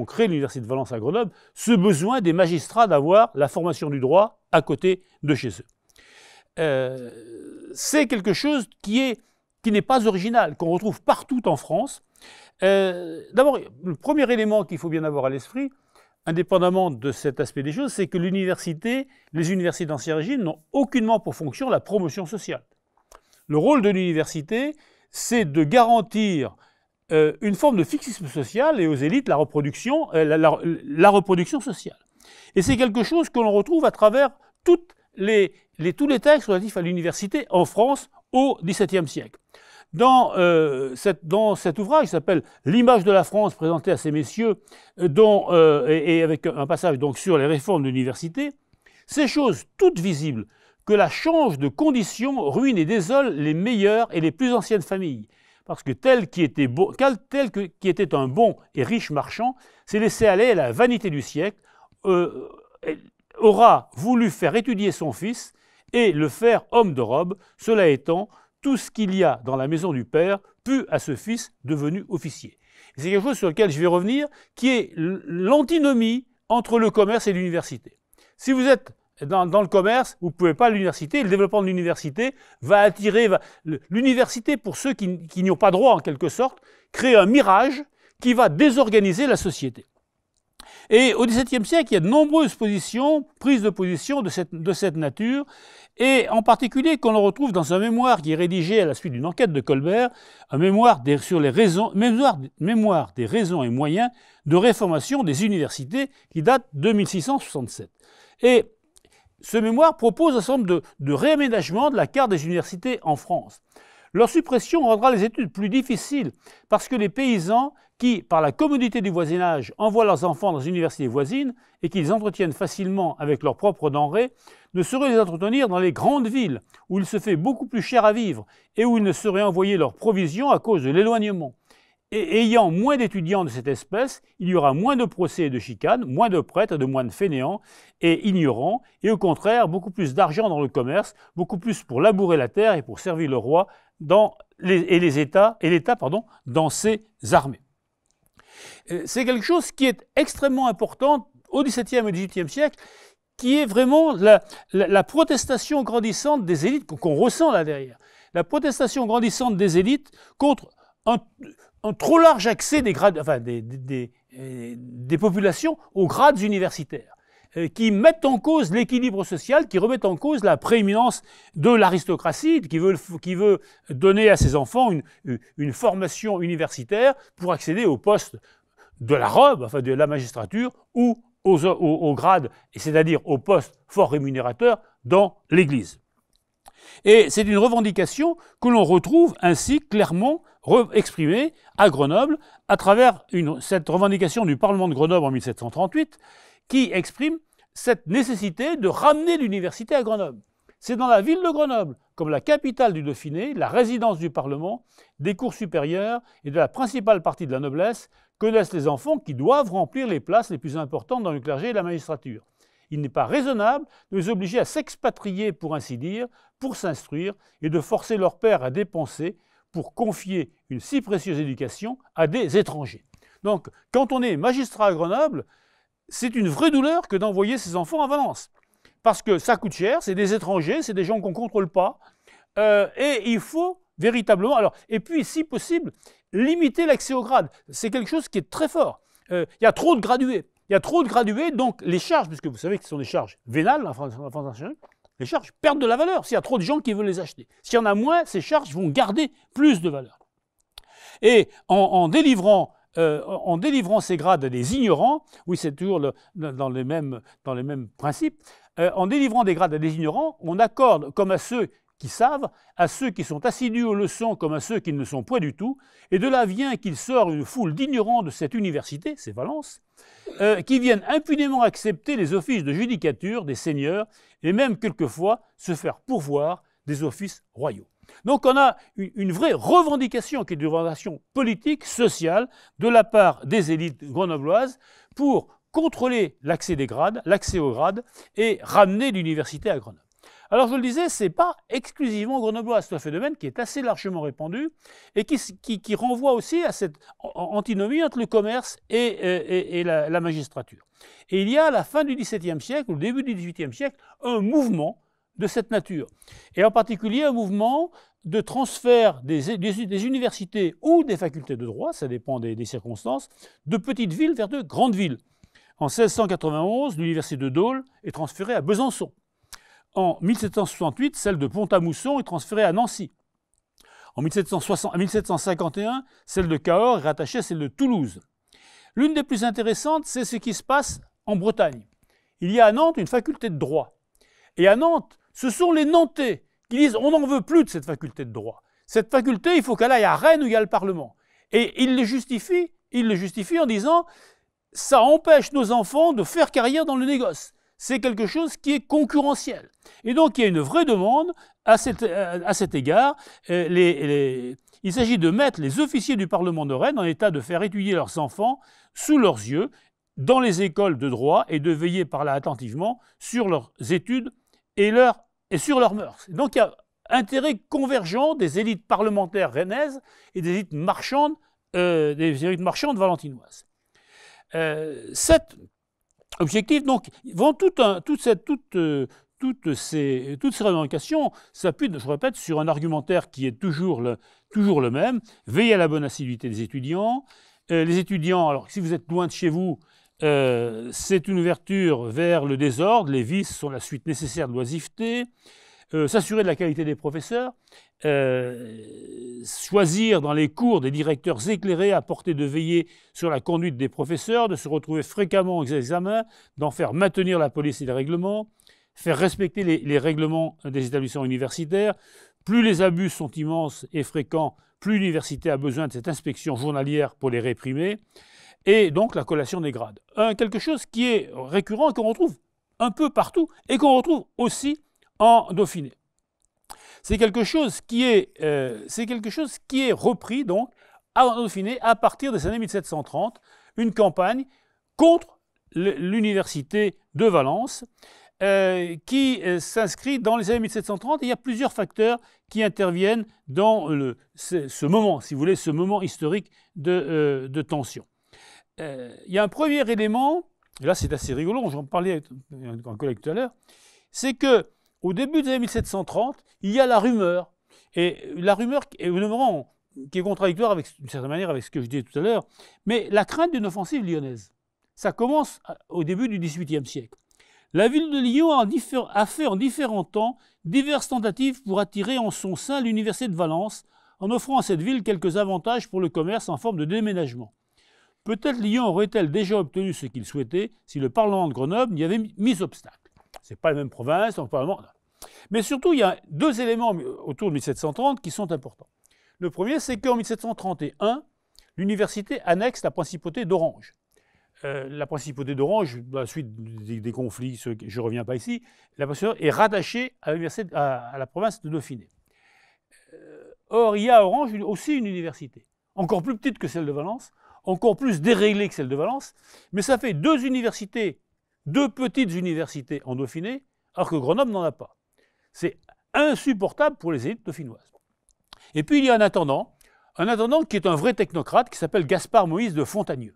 crée l'Université de Valence à Grenoble, ce besoin des magistrats d'avoir la formation du droit à côté de chez eux. Euh, c'est quelque chose qui est qui n'est pas original, qu'on retrouve partout en France. Euh, d'abord, le premier élément qu'il faut bien avoir à l'esprit, indépendamment de cet aspect des choses, c'est que l'université, les universités d'Ancien Régime n'ont aucunement pour fonction la promotion sociale. Le rôle de l'université, c'est de garantir euh, une forme de fixisme social et aux élites euh, la reproduction, sociale. Et c'est quelque chose que l'on retrouve à travers tous les textes relatifs à l'université en France au XVIIe siècle. Euh, dans, cet ouvrage qui s'appelle L'image de la France présentée à ces messieurs, euh, dont, euh, et, avec un passage donc sur les réformes de l'université, ces choses toutes visibles que la change de conditions ruine et désole les meilleures et les plus anciennes familles. Parce que tel qui était, tel que, qui était un bon et riche marchand s'est laissé aller à la vanité du siècle, aura voulu faire étudier son fils et le faire homme de robe, cela étant, tout ce qu'il y a dans la maison du Père put à ce fils devenu officier. C'est quelque chose sur lequel je vais revenir, qui est l'antinomie entre le commerce et l'université. Si vous êtes dans, le commerce, vous pouvez pas l'université. Le développement de l'université va attirer. l'université, pour ceux qui, qui n'y ont pas droit en quelque sorte, créer un mirage qui va désorganiser la société. Et au XVIIe siècle, il y a de nombreuses positions, prises de position de cette, nature, et en particulier qu'on retrouve dans un mémoire qui est rédigé à la suite d'une enquête de Colbert, un mémoire des, sur les raisons, mémoire, des raisons et moyens de réformation des universités qui date de 1667. Et ce mémoire propose un certain de, de réaménagements de la carte des universités en France. Leur suppression rendra les études plus difficiles parce que les paysans qui, par la commodité du voisinage, envoient leurs enfants dans les universités voisines et qu'ils entretiennent facilement avec leurs propres denrées, ne sauraient les entretenir dans les grandes villes, où il se fait beaucoup plus cher à vivre et où ils ne sauraient envoyer leurs provisions à cause de l'éloignement. Et ayant moins d'étudiants de cette espèce, il y aura moins de procès et de chicanes, moins de prêtres, et de moines fainéants et ignorants, et au contraire, beaucoup plus d'argent dans le commerce, beaucoup plus pour labourer la terre et pour servir le roi et l'État, pardon, dans ses armées. Euh, c'est quelque chose qui est extrêmement important au XVIIe et XVIIIe siècle, qui est vraiment la, protestation grandissante des élites qu'on ressent là derrière. La protestation grandissante des élites contre un, trop large accès euh, des populations aux grades universitaires. Euh, qui mettent en cause l'équilibre social, qui remettent en cause la prééminence de l'aristocratie, qui veut, qui veut, donner à ses enfants une, formation universitaire pour accéder au poste de la robe, enfin de la magistrature, ou au, grade, c'est-à-dire au poste fort rémunérateur dans l'Église. Et c'est une revendication que l'on retrouve ainsi clairement exprimée à Grenoble à travers cette revendication du Parlement de Grenoble en 1738 qui exprime cette nécessité de ramener l'université à Grenoble. C'est dans la ville de Grenoble, comme la capitale du Dauphiné, la résidence du Parlement, des cours supérieurs et de la principale partie de la noblesse, que naissent les enfants qui doivent remplir les places les plus importantes dans le clergé et la magistrature. Il n'est pas raisonnable de les obliger à s'expatrier, pour ainsi dire, pour s'instruire, et de forcer leurs pères à dépenser pour confier une si précieuse éducation à des étrangers. Donc, quand on est magistrat à Grenoble, c'est une vraie douleur que d'envoyer ses enfants à Valence. Parce que ça coûte cher, c'est des étrangers, c'est des gens qu'on ne contrôle pas. Euh, et il faut véritablement. Alors, et puis, si possible, limiter l'accès au grade. C'est quelque chose qui est très fort. Euh, il y a trop de gradués. Il y a trop de gradués, donc les charges, puisque vous savez que ce sont des charges vénales les charges perdent de la valeur s'il y a trop de gens qui veulent les acheter. S'il y en a moins, ces charges vont garder plus de valeur. Et en délivrant euh, en délivrant ces grades à des ignorants, oui, c'est toujours dans, les mêmes, dans, les mêmes, principes, euh, en délivrant des grades à des ignorants, on accorde, comme à ceux qui savent, à ceux qui sont assidus aux leçons comme à ceux qui ne le sont point du tout, et de là vient qu'il sort une foule d'ignorants de cette université, c'est Valence, euh, qui viennent impunément accepter les offices de judicature des seigneurs et même quelquefois se faire pourvoir des offices royaux. Donc on a une vraie revendication, qui est une revendication politique, sociale, de la part des élites grenobloises pour contrôler l'accès des grades, l'accès aux grades, et ramener l'université à Grenoble. Alors je le disais, ce n'est pas exclusivement grenoblois, c'est un phénomène qui est assez largement répandu et qui, renvoie aussi à cette antinomie entre le commerce et, la, magistrature. Et il y a à la fin du XVIIe siècle, au début du XVIIIe siècle, un mouvement de cette nature. Et en particulier un mouvement de transfert des, universités ou des facultés de droit, ça dépend des, circonstances, de petites villes vers de grandes villes. En 1691, l'université de Dole est transférée à Besançon. En 1768, celle de Pont-à-Mousson est transférée à Nancy. En 1751, celle de Cahors est rattachée à celle de Toulouse. L'une des plus intéressantes, c'est ce qui se passe en Bretagne. Il y a à Nantes une faculté de droit. Et à Nantes, ce sont les Nantais qui disent on n'en veut plus de cette faculté de droit. Cette faculté, il faut qu'elle aille à Rennes où il y a le Parlement. Et ils le justifient, le justifie en disant ça empêche nos enfants de faire carrière dans le négoce. C'est quelque chose qui est concurrentiel. Et donc il y a une vraie demande à cet, à cet égard. Euh, il s'agit de mettre les officiers du Parlement de Rennes en état de faire étudier leurs enfants sous leurs yeux dans les écoles de droit et de veiller par là attentivement sur leurs études et leurs et sur leurs mœurs. Donc il y a intérêt convergent des élites parlementaires rennaises et des élites marchandes, euh, des élites marchandes valentinoises. Euh, cet objectif, donc, vont toute cette, euh, toutes ces, toutes ces revendications s'appuient, je répète, sur un argumentaire qui est toujours le, toujours le même. Veillez à la bonne assiduité des étudiants. les étudiants, alors si vous êtes loin de chez vous, euh, c'est une ouverture vers le désordre, les vices sont la suite nécessaire de l'oisiveté, euh, s'assurer de la qualité des professeurs, euh, choisir dans les cours des directeurs éclairés à portée de veiller sur la conduite des professeurs, de se retrouver fréquemment aux examens, d'en faire maintenir la police et les règlements, faire respecter les règlements des établissements universitaires. Plus les abus sont immenses et fréquents, plus l'université a besoin de cette inspection journalière pour les réprimer et donc la collation des grades. Euh, quelque chose qui est récurrent et qu'on retrouve un peu partout et qu'on retrouve aussi en Dauphiné. C'est quelque, chose qui est, euh, quelque chose qui est repris donc en Dauphiné à partir des années 1730, une campagne contre l'université de Valence euh, qui s'inscrit dans les années 1730. il y a plusieurs facteurs qui interviennent dans ce, moment, si vous voulez, ce moment historique de tension. Euh, il y a un premier élément, et là c'est assez rigolo, j'en parlais avec un collègue tout à l'heure, c'est que au début des années 1730, il y a la rumeur. Et la rumeur est qui est contradictoire avec, d'une certaine manière avec ce que je disais tout à l'heure, mais la crainte d'une offensive lyonnaise. Ça commence euh, au début du XVIIIe siècle. La ville de Lyon a, fait en différents temps diverses tentatives pour attirer en son sein l'université de Valence, en offrant à cette ville quelques avantages pour le commerce en forme de déménagement. Peut-être Lyon aurait-elle déjà obtenu ce qu'il souhaitait si le Parlement de Grenoble n'y avait mis obstacle. Ce n'est pas la même province, donc Parlement. Mais surtout, il y a deux éléments autour de 1730 qui sont importants. Le premier, c'est qu'en 1731, l'université annexe la principauté d'Orange. Euh, la principauté d'Orange, à bah, la suite des, conflits, je ne reviens pas ici, la est rattachée à, la province de Dauphiné. Euh, or, il y a à Orange aussi une université, encore plus petite que celle de Valence, encore plus déréglée que celle de Valence, mais ça fait deux universités, deux petites universités en Dauphiné, alors que Grenoble n'en a pas. C'est insupportable pour les élites dauphinoises. Et puis il y a un attendant, un attendant qui est un vrai technocrate, qui s'appelle Gaspard Moïse de Fontagneux.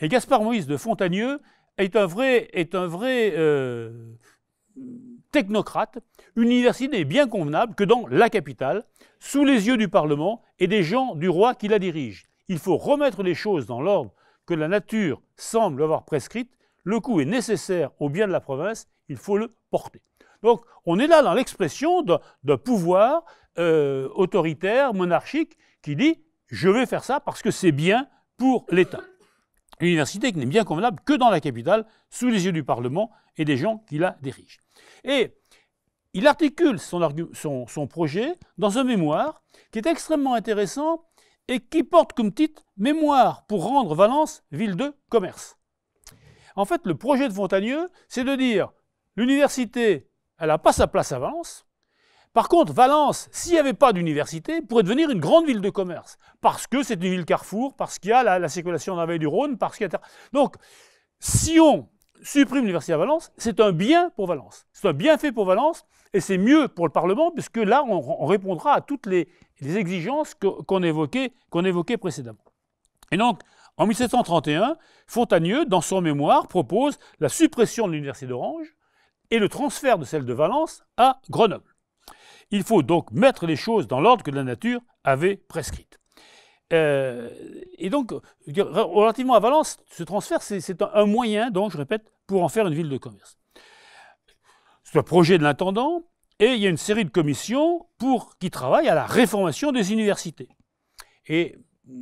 Et Gaspard Moïse de Fontagneux est un vrai, est un vrai euh, technocrate, une université bien convenable que dans la capitale, sous les yeux du Parlement et des gens du roi qui la dirigent il faut remettre les choses dans l'ordre que la nature semble avoir prescrite. Le coût est nécessaire au bien de la province, il faut le porter. Donc on est là dans l'expression d'un pouvoir euh, autoritaire, monarchique, qui dit je vais faire ça parce que c'est bien pour l'État. université qui n'est bien convenable que dans la capitale, sous les yeux du Parlement et des gens qui la dirigent. Et il articule son, son projet dans un mémoire qui est extrêmement intéressant et qui porte comme titre Mémoire pour rendre Valence ville de commerce. En fait, le projet de Fontagneux, c'est de dire l'université, elle n'a pas sa place à Valence. Par contre, Valence, s'il n'y avait pas d'université, pourrait devenir une grande ville de commerce. Parce que c'est une ville carrefour, parce qu'il y a la, circulation de la veille du Rhône, parce qu'il y a. Donc, si on supprime l'université à Valence, c'est un bien pour Valence. C'est un fait pour Valence, et c'est mieux pour le Parlement, puisque là, on répondra à toutes les, les exigences qu'on évoquait, évoquait précédemment. Et donc, en 1731, Fontanieux, dans son mémoire, propose la suppression de l'université d'Orange et le transfert de celle de Valence à Grenoble. Il faut donc mettre les choses dans l'ordre que la nature avait prescrite. Euh, et donc, relativement à Valence, ce transfert, c'est un moyen, donc, je répète, pour en faire une ville de commerce. C'est un projet de l'intendant. Et il y a une série de commissions pour, qui travaillent à la réformation des universités. Et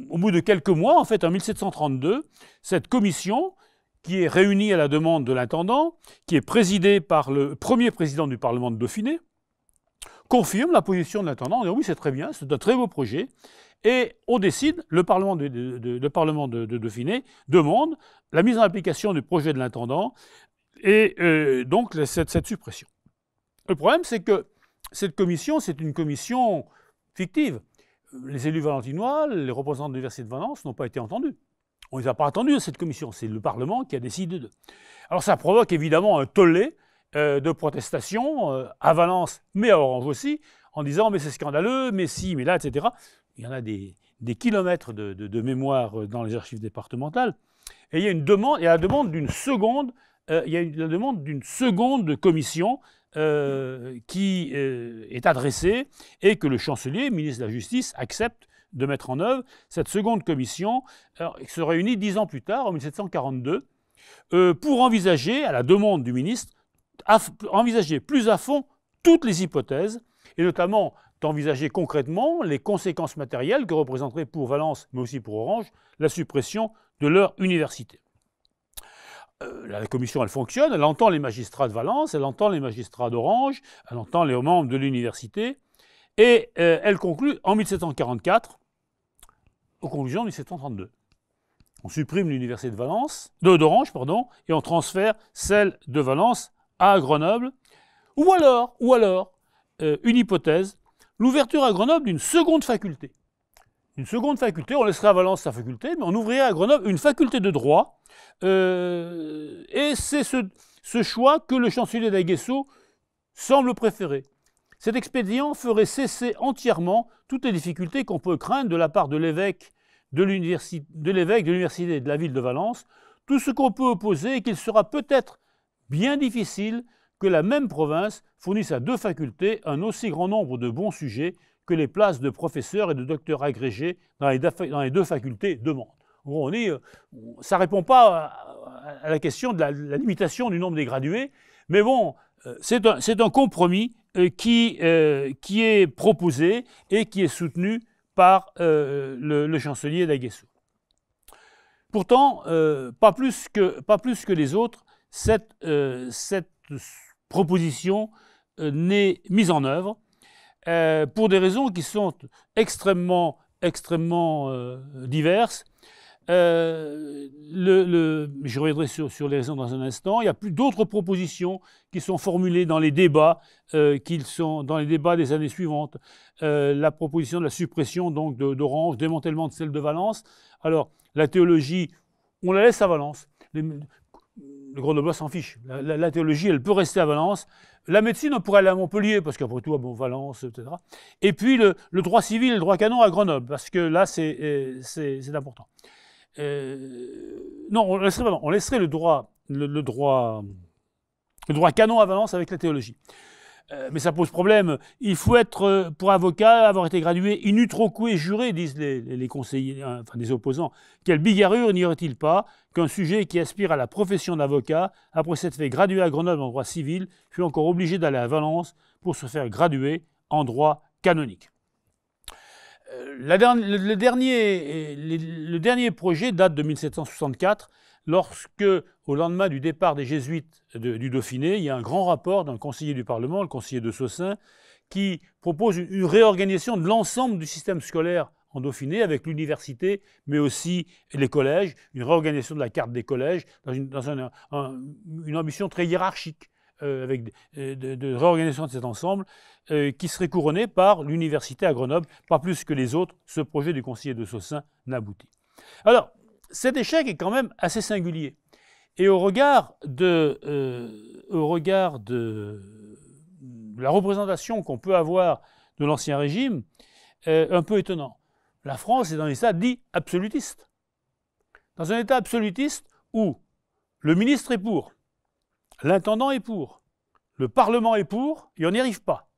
au bout de quelques mois, en fait, en 1732, cette commission, qui est réunie à la demande de l'intendant, qui est présidée par le premier président du Parlement de Dauphiné, confirme la position de l'intendant en disant oui, c'est très bien, c'est un très beau projet. Et on décide, le Parlement de, Dauphiné demande la mise en application du projet de l'intendant et euh, donc cette suppression. Le problème, c'est que cette commission, c'est une commission fictive. Les élus valentinois, les représentants de l'Université de Valence n'ont pas été entendus. On ne les a pas entendus cette commission. C'est le Parlement qui a décidé d'eux. Alors ça provoque évidemment un tollé euh, de protestations euh, à Valence, mais à Orange aussi, en disant mais c'est scandaleux, mais si, mais là, etc. Il y en a des, kilomètres de, mémoire euh, dans les archives départementales. Et il y a la demande d'une seconde, il y la demande d'une seconde commission euh, qui euh, est adressée et que le chancelier, ministre de la Justice, accepte de mettre en œuvre. Cette seconde commission qui se réunit dix ans plus tard, en 1742, euh, pour envisager, à la demande du ministre, envisager plus à fond toutes les hypothèses, et notamment d'envisager concrètement les conséquences matérielles que représenterait pour Valence, mais aussi pour Orange, la suppression de leur université. Euh, la commission, elle fonctionne, elle entend les magistrats de Valence, elle entend les magistrats d'Orange, elle entend les membres de l'université, et euh, elle conclut en 1744, aux conclusions de 1732. On supprime l'université de Valence, d'Orange, pardon, et on transfère celle de Valence à Grenoble. Ou alors, ou alors, euh, une hypothèse, l'ouverture à Grenoble d'une seconde faculté une seconde faculté, on laisserait à Valence sa faculté, mais on ouvrirait à Grenoble une faculté de droit. Euh, et c'est ce, choix que le chancelier d'Aguesso semble préférer. Cet expédient ferait cesser entièrement toutes les difficultés qu'on peut craindre de la part de l'évêque de l'université de, de, la ville de Valence, tout ce qu'on peut opposer est qu'il sera peut-être bien difficile que la même province fournisse à deux facultés un aussi grand nombre de bons sujets que les places de professeurs et de docteurs agrégés dans les, deux facultés demandent. On euh, ça ne répond pas euh, à, la question de la, limitation du nombre des gradués, mais bon, euh, c'est un, compromis qui, est proposé et qui est soutenu par le, chancelier d'Aguessou. Pourtant, pas, plus que, les autres, cette proposition n'est mise en œuvre euh, pour des raisons qui sont extrêmement, extrêmement euh, diverses. Euh, je reviendrai sur, les raisons dans un instant. Il y a plus d'autres propositions qui sont formulées dans les débats, qu'ils sont dans les débats des années suivantes. la proposition de la suppression donc d'Orange, démantèlement de celle de Valence. Alors la théologie, on la laisse à Valence. le Grenoble s'en fiche. la, théologie, elle peut rester à Valence la médecine, on pourrait aller à Montpellier, parce qu'après tout, à bon, Valence, etc. Et puis le, droit civil, le droit canon à Grenoble, parce que là, c'est euh, important. Euh, non, on laisserait, on laisserait le droit, le droit canon à Valence avec la théologie. Euh, mais ça pose problème. Il faut être, euh, pour avocat, avoir été gradué in utroque juré, disent les, conseillers, euh, enfin les opposants. Quelle bigarrure n'y aurait-il pas qu'un sujet qui aspire à la profession d'avocat, après s'être fait graduer à Grenoble en droit civil, fut encore obligé d'aller à Valence pour se faire graduer en droit canonique. le dernier projet date de 1764 lorsque, au lendemain du départ des jésuites du Dauphiné, il y a un grand rapport d'un conseiller du Parlement, le conseiller de Saussin, qui propose une, réorganisation de l'ensemble du système scolaire en Dauphiné, avec l'université, mais aussi les collèges, une réorganisation de la carte des collèges, dans une, ambition très hiérarchique, euh, avec euh, de, réorganisation de cet ensemble, euh, qui serait couronnée par l'université à Grenoble, pas plus que les autres, ce projet du conseiller de Saussin n'aboutit. Alors, cet échec est quand même assez singulier. Et au regard de, euh, au regard de la représentation qu'on peut avoir de l'Ancien Régime, euh, un peu étonnant. La France est dans un État dit absolutiste. Dans un État absolutiste où le ministre est pour, l'intendant est pour, le Parlement est pour, et on n'y arrive pas.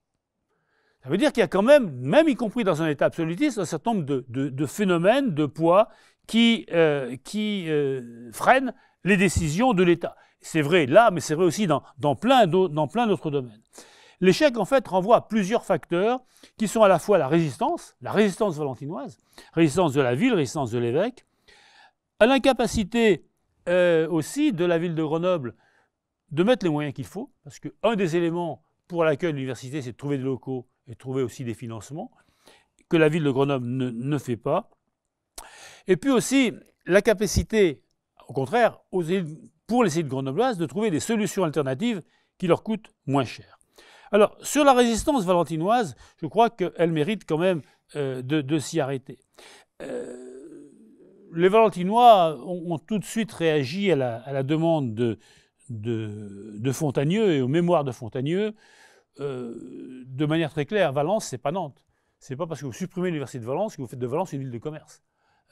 Ça veut dire qu'il y a quand même, même y compris dans un État absolutiste, un certain nombre de phénomènes, de poids qui, euh, euh, freinent les décisions de l'État. C'est vrai là, mais c'est vrai aussi dans, plein d'autres domaines. L'échec, en fait, renvoie à plusieurs facteurs qui sont à la fois la résistance, la résistance valentinoise, résistance de la ville, résistance de l'évêque, à l'incapacité euh, aussi de la ville de Grenoble de mettre les moyens qu'il faut, parce qu'un des éléments pour l'accueil l'université, c'est de trouver des locaux et de trouver aussi des financements, que la ville de Grenoble ne fait pas. Et puis aussi la capacité, au contraire, pour les îles grenobloises de trouver des solutions alternatives qui leur coûtent moins cher. Alors, sur la résistance valentinoise, je crois qu'elle mérite quand même euh, de, s'y arrêter. Euh, les Valentinois ont, tout de suite réagi à la, demande de, de, Fontagneux et aux mémoires de Fontagneux euh, de manière très claire. Valence, c'est pas Nantes. C'est pas parce que vous supprimez l'université de Valence que vous faites de Valence une ville de commerce.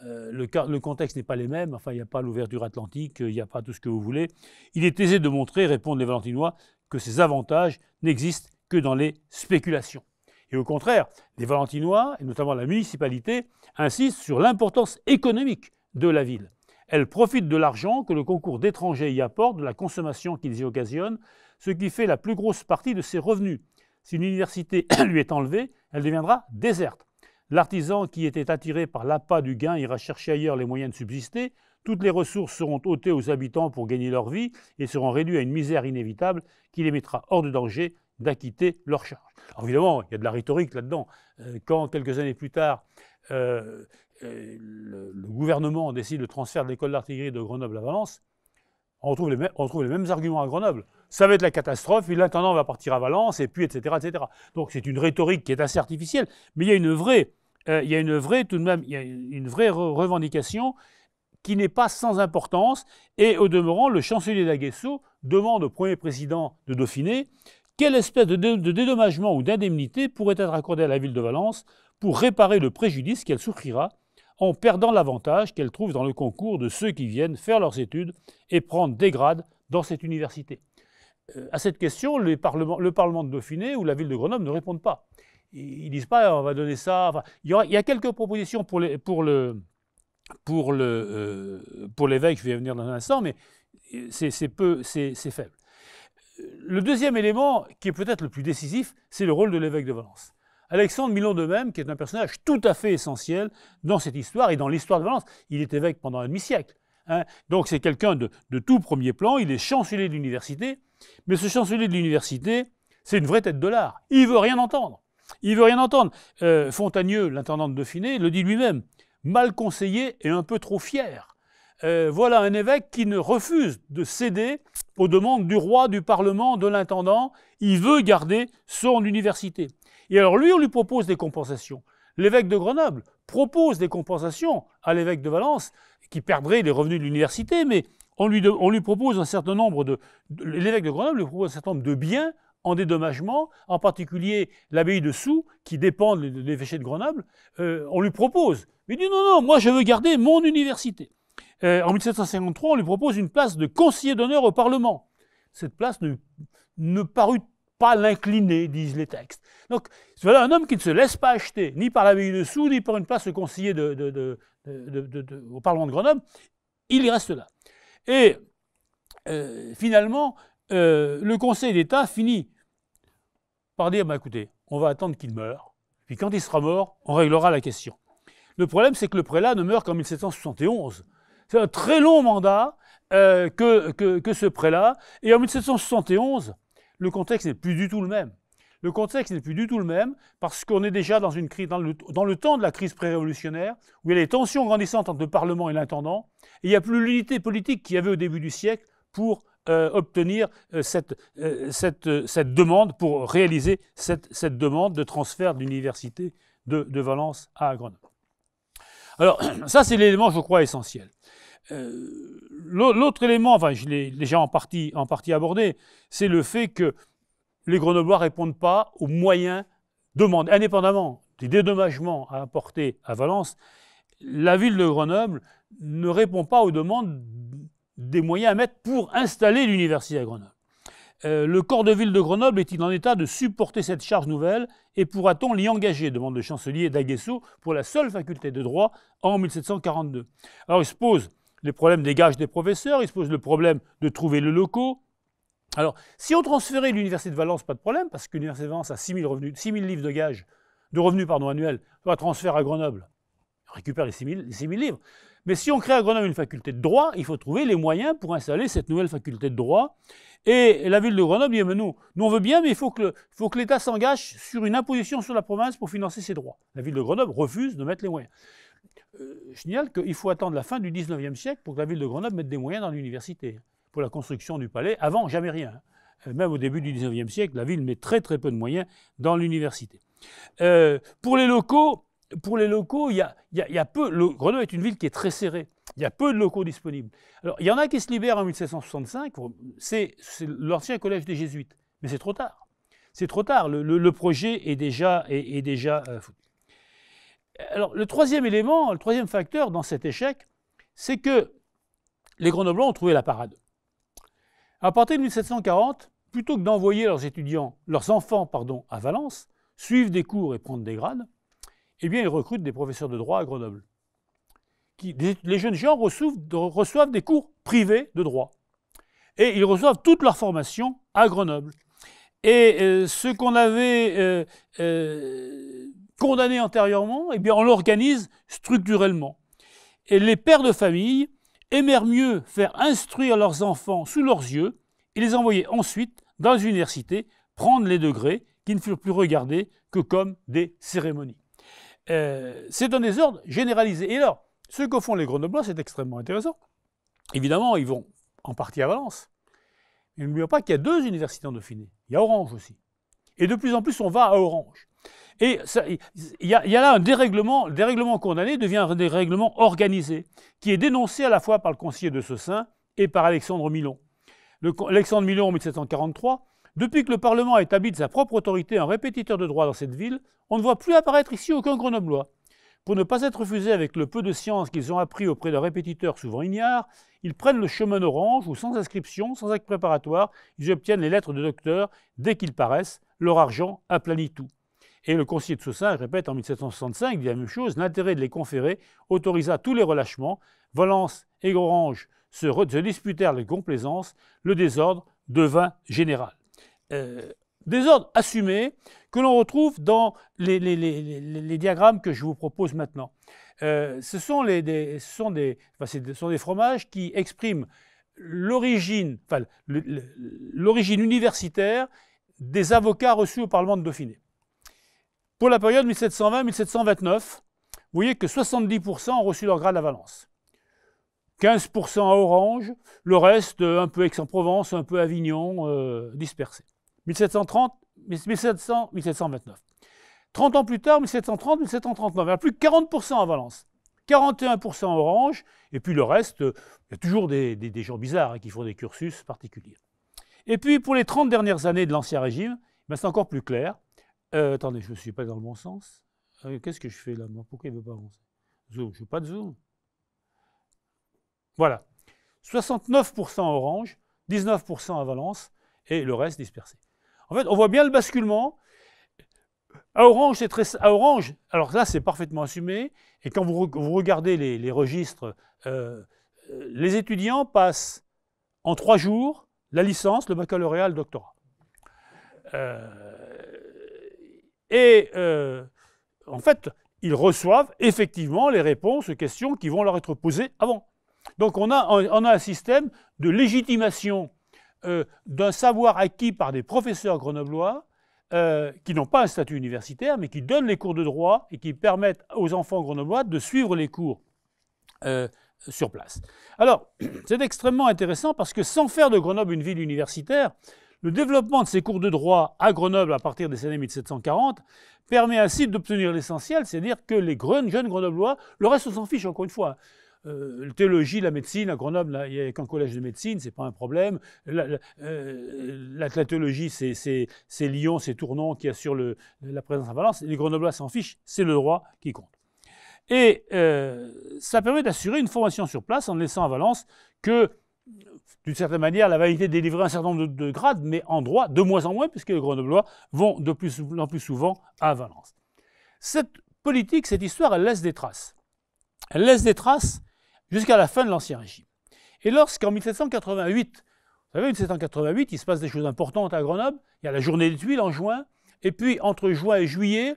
Euh, le, contexte n'est pas les mêmes, enfin, il n'y a pas l'ouverture atlantique, euh, il n'y a pas tout ce que vous voulez. Il est aisé de montrer, répondent les Valentinois, que ces avantages n'existent que dans les spéculations. Et au contraire, les Valentinois, et notamment la municipalité, insistent sur l'importance économique de la ville. Elle profite de l'argent que le concours d'étrangers y apporte, de la consommation qu'ils y occasionnent, ce qui fait la plus grosse partie de ses revenus. Si l'université (clears throat) lui est enlevée, elle deviendra déserte. L'artisan qui était attiré par l'appât du gain ira chercher ailleurs les moyens de subsister. Toutes les ressources seront ôtées aux habitants pour gagner leur vie et seront réduits à une misère inévitable qui les mettra hors de danger d'acquitter leur charges. évidemment, il y a de la rhétorique là-dedans. Euh, quand quelques années plus tard, euh, euh, le, gouvernement décide le transfert de l'école d'artillerie de Grenoble à Valence, on retrouve, les mêmes, arguments à Grenoble. Ça va être la catastrophe, et l'intendant va partir à Valence, et puis etc. etc. Donc c'est une rhétorique qui est assez artificielle, mais il y a une vraie euh, il y a une vraie, une vraie revendication qui n'est pas sans importance. Et au demeurant, le chancelier d'Aguesso demande au premier président de Dauphiné quelle espèce de, dédommagement ou d'indemnité pourrait être accordée à la ville de Valence pour réparer le préjudice qu'elle souffrira en perdant l'avantage qu'elle trouve dans le concours de ceux qui viennent faire leurs études et prendre des grades dans cette université. Euh, à cette question, le Parlement de Dauphiné ou la ville de Grenoble ne répondent pas ils disent pas on va donner ça. il, y a quelques propositions pour, le pour le euh, pour l'évêque, je vais y venir dans un instant, mais c'est peu, c'est faible. Le deuxième élément, qui est peut-être le plus décisif, c'est le rôle de l'évêque de Valence. Alexandre Milon de même, qui est un personnage tout à fait essentiel dans cette histoire et dans l'histoire de Valence. Il est évêque pendant un demi-siècle. Hein. Donc c'est quelqu'un de, de, tout premier plan, il est chancelier de l'université, mais ce chancelier de l'université, c'est une vraie tête de l'art. Il veut rien entendre. Il veut rien entendre. Euh, Fontagneux, l'intendant de Dauphiné, le dit lui-même mal conseillé et un peu trop fier. Euh, voilà un évêque qui ne refuse de céder aux demandes du roi, du parlement, de l'intendant. Il veut garder son université. Et alors lui, on lui propose des compensations. L'évêque de Grenoble propose des compensations à l'évêque de Valence, qui perdrait les revenus de l'université, mais on lui, propose un certain nombre de l'évêque de Grenoble lui propose un certain nombre de biens en dédommagement, en particulier l'abbaye de Sous, qui dépend de l'évêché de Grenoble, euh, on lui propose. Mais il dit non, non, moi je veux garder mon université. Euh, en 1753, on lui propose une place de conseiller d'honneur au Parlement. Cette place ne, ne parut pas l'incliner, disent les textes. Donc, voilà un homme qui ne se laisse pas acheter, ni par l'abbaye de Sous, ni par une place de conseiller de, au Parlement de Grenoble. Il y reste là. Et euh, finalement, euh, le Conseil d'État finit par dire bah, écoutez, on va attendre qu'il meure, puis quand il sera mort, on réglera la question. Le problème, c'est que le prélat ne meurt qu'en 1771. C'est un très long mandat euh, que, que, ce prélat. Et en 1771, le contexte n'est plus du tout le même. Le contexte n'est plus du tout le même parce qu'on est déjà dans, une crise, dans, le, temps de la crise pré-révolutionnaire où il y a des tensions grandissantes entre le Parlement et l'intendant. Et il n'y a plus l'unité politique qu'il y avait au début du siècle pour euh, obtenir euh, cette, euh, cette, demande, pour réaliser cette, demande de transfert de l'université de, Valence à Grenoble. Alors, (clears throat) ça, c'est l'élément, je crois, essentiel. L'autre élément, enfin, je l'ai déjà en partie, en partie abordé, c'est le fait que les Grenoblois ne répondent pas aux moyens demandés, indépendamment des dédommagements à apporter à Valence, la ville de Grenoble ne répond pas aux demandes des moyens à mettre pour installer l'université à Grenoble. Euh, le corps de ville de Grenoble est-il en état de supporter cette charge nouvelle et pourra-t-on l'y engager demande le chancelier d'Aguesso pour la seule faculté de droit en 1742. Alors il se pose les problèmes des gages des professeurs, il se pose le problème de trouver le locaux. Alors si on transférait l'université de Valence, pas de problème, parce que l'université de Valence a 6 000, revenus, livres de gages, de revenus pardon, annuels, va transfert à Grenoble. récupère les les 6 000 livres. Mais si on crée à Grenoble une faculté de droit, il faut trouver les moyens pour installer cette nouvelle faculté de droit. Et la ville de Grenoble dit, mais nous, nous on veut bien, mais il faut que, l'État s'engage sur une imposition sur la province pour financer ses droits. La ville de Grenoble refuse de mettre les moyens. Euh, je signale qu'il faut attendre la fin du 19e siècle pour que la ville de Grenoble mette des moyens dans l'université, pour la construction du palais. Avant, jamais rien. Euh, même au début du 19e siècle, la ville met très très peu de moyens dans l'université. Euh, pour les locaux, pour les locaux, il y a, peu. Grenoble est une ville qui est très serrée. Il y a peu de locaux disponibles. Alors, il y en a qui se libèrent en 1765. C'est l'ancien collège des Jésuites. Mais c'est trop tard. C'est trop tard. Le, projet est déjà, est, déjà euh, foutu. Alors, le troisième élément, le troisième facteur dans cet échec, c'est que les Grenoblois ont trouvé la parade. À partir de 1740, plutôt que d'envoyer leurs étudiants, leurs enfants, pardon, à Valence, suivre des cours et prendre des grades, eh bien, ils recrutent des professeurs de droit à Grenoble. les jeunes gens reçoivent, des cours privés de droit. Et ils reçoivent toute leur formation à Grenoble. Et euh, ce qu'on avait euh, euh, condamné antérieurement, eh bien, on l'organise structurellement. Et les pères de famille aimèrent mieux faire instruire leurs enfants sous leurs yeux et les envoyer ensuite dans les universités prendre les degrés qui ne furent plus regardés que comme des cérémonies. Euh, c'est un désordre généralisé. Et alors, ce que font les Grenoblois, c'est extrêmement intéressant. Évidemment, ils vont en partie à Valence. Mais n'oublions pas qu'il y a deux universités en Dauphiné. Il y a Orange aussi. Et de plus en plus, on va à Orange. Et il y, a là un dérèglement, le dérèglement condamné devient un dérèglement organisé, qui est dénoncé à la fois par le conseiller de sein et par Alexandre Milon. Alexandre Milon, en 1743, depuis que le Parlement a établi de sa propre autorité un répétiteur de droit dans cette ville, on ne voit plus apparaître ici aucun grenoblois. Pour ne pas être refusés avec le peu de science qu'ils ont appris auprès d'un répétiteur souvent ignare, ils prennent le chemin orange où, sans inscription, sans acte préparatoire, ils obtiennent les lettres de docteur dès qu'ils paraissent, leur argent aplanit tout. Et le conseiller de Sossage répète en 1765, il dit la même chose, l'intérêt de les conférer autorisa tous les relâchements, Valence et Orange se disputèrent les complaisances, le désordre devint général. Euh, des ordres assumés que l'on retrouve dans les, diagrammes que je vous propose maintenant. ce, sont des, fromages qui expriment l'origine universitaire des avocats reçus au Parlement de Dauphiné. Pour la période 1720-1729, vous voyez que 70% ont reçu leur grade à Valence, 15% à Orange, le reste un peu Aix-en-Provence, un peu Avignon, dispersés. Euh, dispersé. 1730, 1700, 1729. 30 ans plus tard, 1730, 1739. Il y a plus de 40% à Valence. 41% Orange, et puis le reste, euh, il y a toujours des, gens bizarres hein, qui font des cursus particuliers. Et puis pour les 30 dernières années de l'Ancien Régime, eh ben, c'est encore plus clair. Euh, attendez, je ne suis pas dans le bon sens. Euh, qu'est-ce que je fais là Pourquoi il ne veut pas avancer Zoom, je ne veux pas de zoom. Voilà. 69% Orange, 19% à Valence, et le reste dispersé. En fait, on voit bien le basculement. À Orange, c'est très... À Orange, alors là, c'est parfaitement assumé. Et quand vous, regardez les, registres, euh, euh, les étudiants passent en trois jours la licence, le baccalauréat, le doctorat. Euh, et en fait, ils reçoivent effectivement les réponses aux questions qui vont leur être posées avant. Donc on a, on a un système de légitimation euh, d'un savoir acquis par des professeurs grenoblois euh, qui n'ont pas un statut universitaire, mais qui donnent les cours de droit et qui permettent aux enfants grenoblois de suivre les cours euh, sur place. Alors, (clears throat) c'est extrêmement intéressant parce que sans faire de Grenoble une ville universitaire, le développement de ces cours de droit à Grenoble à partir des années 1740 permet ainsi d'obtenir l'essentiel, c'est-à-dire que les jeunes grenoblois, le reste s'en fiche encore une fois. Hein. Euh, la théologie, la médecine, à Grenoble, là, il n'y a qu'un collège de médecine, c'est pas un problème. La, euh, théologie, c'est Lyon, c'est Tournon qui assure la présence à Valence. Les Grenoblois s'en fichent, c'est le droit qui compte. Et euh, ça permet d'assurer une formation sur place en laissant à Valence que, d'une certaine manière, la validité délivrer un certain nombre de, de, grades, mais en droit, de moins en moins, puisque les Grenoblois vont de plus en plus souvent à Valence. Cette politique, cette histoire, elle laisse des traces. Elle laisse des traces jusqu'à la fin de l'Ancien Régime. Et lorsqu'en 1788, vous savez, 1788, il se passe des choses importantes à Grenoble, il y a la journée des tuiles en juin, et puis entre juin et juillet,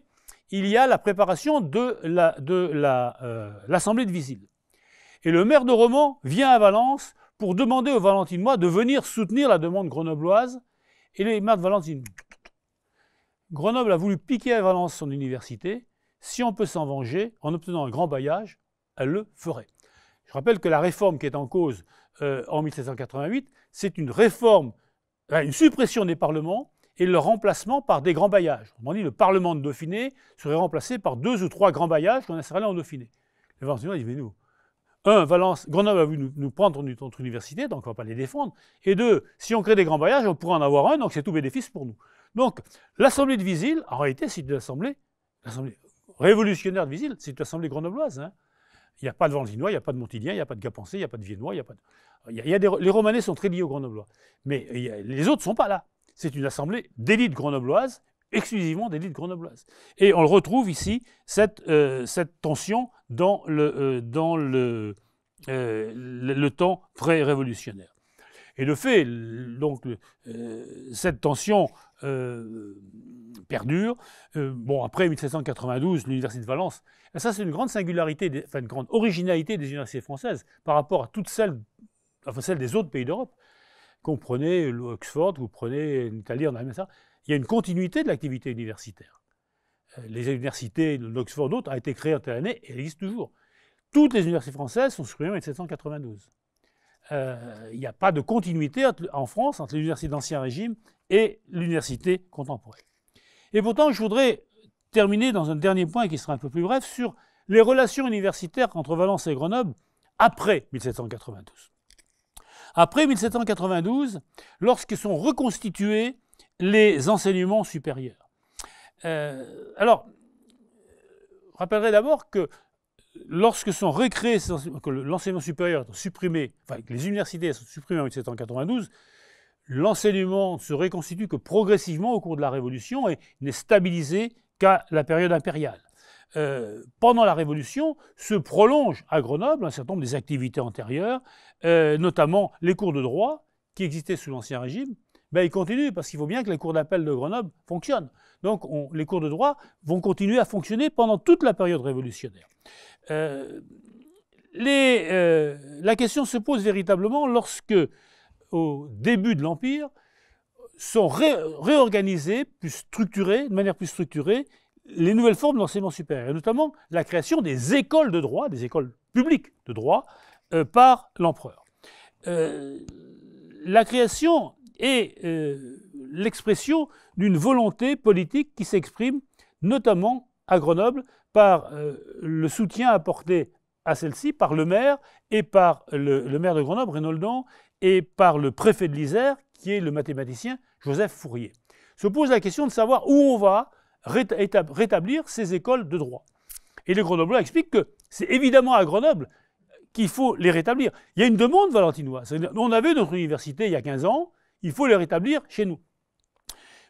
il y a la préparation de l'Assemblée la, de, la, euh, de Et le maire de Romans vient à Valence pour demander aux Valentinois de venir soutenir la demande grenobloise. Et les maires de Valentine, Grenoble a voulu piquer à Valence son université. Si on peut s'en venger en obtenant un grand bailliage, elle le ferait. Je rappelle que la réforme qui est en cause euh, en 1788, c'est une réforme, une suppression des parlements et leur remplacement par des grands bailliages. On dit le Parlement de Dauphiné serait remplacé par deux ou trois grands bailliages qu'on installerait en Dauphiné. Les Valenciens disent, mais nous, un, Valence, Grenoble a voulu nous, prendre notre, notre, université, donc on ne va pas les défendre. Et deux, si on crée des grands baillages, on pourra en avoir un, donc c'est tout bénéfice pour nous. Donc l'Assemblée de Visil, en réalité, c'est une assemblée, l'assemblée révolutionnaire de Visil, c'est une assemblée grenobloise. Hein. Il n'y a pas de Valentinois, il n'y a pas de Montilien, il n'y a pas de Gapensé, il n'y a pas de Viennois, a pas Il y a, Les Romanais sont très liés aux Grenoblois. Mais les autres ne sont pas là. C'est une assemblée d'élite grenobloise, exclusivement d'élite grenobloise. Et on le retrouve ici, cette, euh, cette tension dans le, euh, dans euh, le, le temps pré-révolutionnaire. Et de fait, donc, euh, cette tension euh, perdure. Euh, bon, après 1792, l'Université de Valence, ça c'est une grande singularité, enfin une grande originalité des universités françaises par rapport à toutes celles, enfin celles des autres pays d'Europe. Qu'on prenait Oxford, vous prenez l'Italie, on a ça. Il y a une continuité de l'activité universitaire. Les universités d'Oxford, d'autres, ont été créées en telle année et elles existent toujours. Toutes les universités françaises sont supprimées en 1792. Euh, il n'y a pas de continuité en France entre l'université d'Ancien Régime et l'université contemporaine. Et pourtant, je voudrais terminer dans un dernier point qui sera un peu plus bref sur les relations universitaires entre Valence et Grenoble après 1792. Après 1792, lorsque sont reconstitués les enseignements supérieurs. Euh, alors, rappellerai d'abord que lorsque sont l'enseignement supérieur est supprimé, enfin que les universités sont supprimées en 1792, l'enseignement ne se reconstitue que progressivement au cours de la Révolution et n'est stabilisé qu'à la période impériale. Euh, pendant la Révolution, se prolongent à Grenoble un certain nombre des activités antérieures, euh, notamment les cours de droit qui existaient sous l'Ancien Régime, ben, il continue, parce qu'il faut bien que la cour d'appel de Grenoble fonctionne. Donc les cours de droit vont continuer à fonctionner pendant toute la période révolutionnaire. Euh, euh, la question se pose véritablement lorsque, au début de l'Empire, sont réorganisées, plus structurées, de manière plus structurée, les nouvelles formes d'enseignement supérieur, et notamment la création des écoles de droit, des écoles publiques de droit, euh, par l'empereur. la création et euh, l'expression d'une volonté politique qui s'exprime notamment à Grenoble par euh, le soutien apporté à celle-ci par le maire et par le, maire de Grenoble, Rénoldan, et par le préfet de l'Isère, qui est le mathématicien Joseph Fourier. Se pose la question de savoir où on va rétablir ces écoles de droit. Et les Grenoblois expliquent que c'est évidemment à Grenoble qu'il faut les rétablir. Il y a une demande valentinoise. On avait notre université il y a 15 ans, il faut les rétablir chez nous.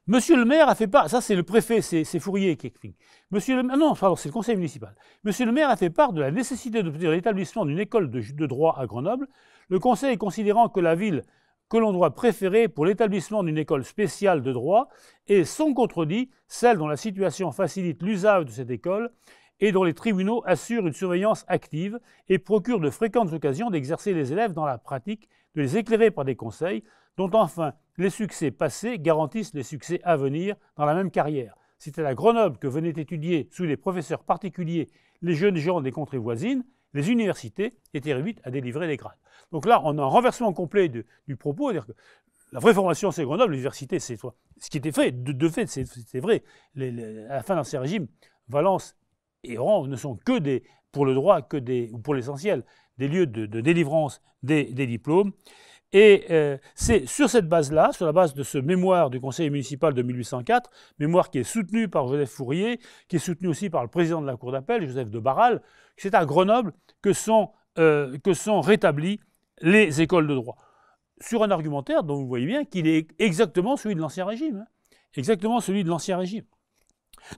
Monsieur le maire a fait part, ça c'est le préfet, c'est Fourier qui écrit. Monsieur le non, pardon, c'est le conseil municipal. Monsieur le maire a fait part de la nécessité d'obtenir l'établissement d'une école de, de, droit à Grenoble. Le conseil considérant que la ville que l'on doit préférer pour l'établissement d'une école spéciale de droit est sans contredit celle dont la situation facilite l'usage de cette école et dont les tribunaux assurent une surveillance active et procurent de fréquentes occasions d'exercer les élèves dans la pratique, de les éclairer par des conseils, dont enfin les succès passés garantissent les succès à venir dans la même carrière. C'était à Grenoble que venaient étudier sous les professeurs particuliers les jeunes gens des contrées voisines, les universités étaient réduites à délivrer les grades. Donc là, on a un renversement complet du propos, dire que la vraie formation, c'est Grenoble, l'université, c'est ce qui était fait, de, fait, c'est vrai. à la fin d'ancien régime, Valence et Oran ne sont que des, pour le droit, que des, ou pour l'essentiel, des lieux de, délivrance des diplômes. Et euh, c'est sur cette base-là, sur la base de ce mémoire du conseil municipal de 1804, mémoire qui est soutenue par Joseph Fourier, qui est soutenu aussi par le président de la Cour d'appel, Joseph de Barral, c'est à Grenoble que sont, euh, que sont rétablies les écoles de droit. Sur un argumentaire dont vous voyez bien qu'il est exactement celui de l'Ancien Régime. Hein. exactement celui de l'Ancien Régime.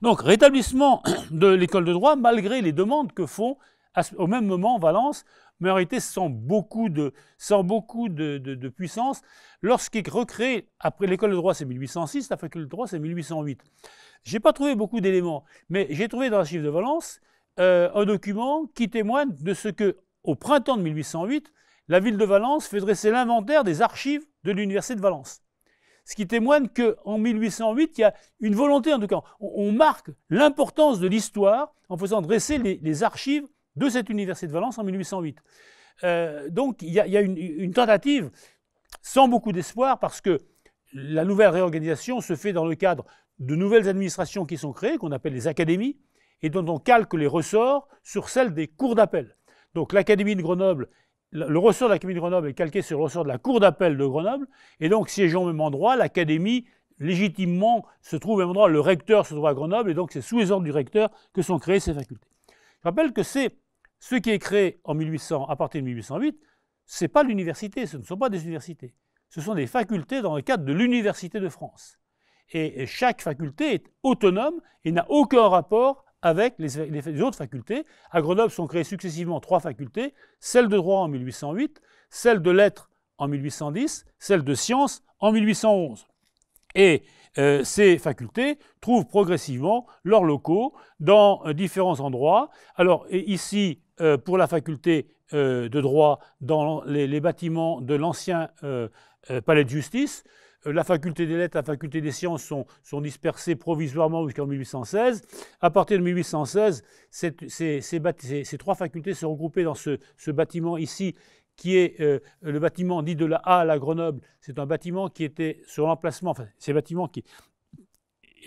Donc rétablissement de l'école de droit malgré les demandes que font au même moment, Valence, mais en sans beaucoup de, sans beaucoup de, puissance. Lorsqu'il recréée, après l'école de droit c'est 1806, la faculté de droit c'est 1808. Je n'ai pas trouvé beaucoup d'éléments, mais j'ai trouvé dans l'archive de Valence euh, un document qui témoigne de ce que, au printemps de 1808, la ville de Valence fait dresser l'inventaire des archives de l'université de Valence. Ce qui témoigne qu'en 1808, il y a une volonté, en tout cas, on, marque l'importance de l'histoire en faisant dresser les archives de cette université de Valence en 1808. Euh, donc il y a, une, une, tentative sans beaucoup d'espoir parce que la nouvelle réorganisation se fait dans le cadre de nouvelles administrations qui sont créées, qu'on appelle les académies, et dont on calque les ressorts sur celles des cours d'appel. Donc l'académie de Grenoble, le ressort de l'académie de Grenoble est calqué sur le ressort de la cour d'appel de Grenoble, et donc siégeant au même endroit, l'académie légitimement se trouve au même endroit, le recteur se trouve à Grenoble, et donc c'est sous les ordres du recteur que sont créées ces facultés. Je rappelle que c'est ce qui est créé en 1800, à partir de 1808, ce n'est pas l'université, ce ne sont pas des universités. Ce sont des facultés dans le cadre de l'Université de France. Et chaque faculté est autonome et n'a aucun rapport avec les, autres facultés. À Grenoble sont créées successivement trois facultés, celle de droit en 1808, celle de lettres en 1810, celle de sciences en 1811. Et euh, ces facultés trouvent progressivement leurs locaux dans euh, différents endroits. Alors ici, euh, pour la faculté euh, de droit dans les, bâtiments de l'ancien euh, palais de justice. La faculté des lettres, la faculté des sciences sont, dispersées provisoirement jusqu'en 1816. À partir de 1816, ces, trois facultés se regroupées dans ce, bâtiment ici, qui est le bâtiment dit de la A à Grenoble. C'est un bâtiment qui était sur l'emplacement, enfin, ces bâtiments qui,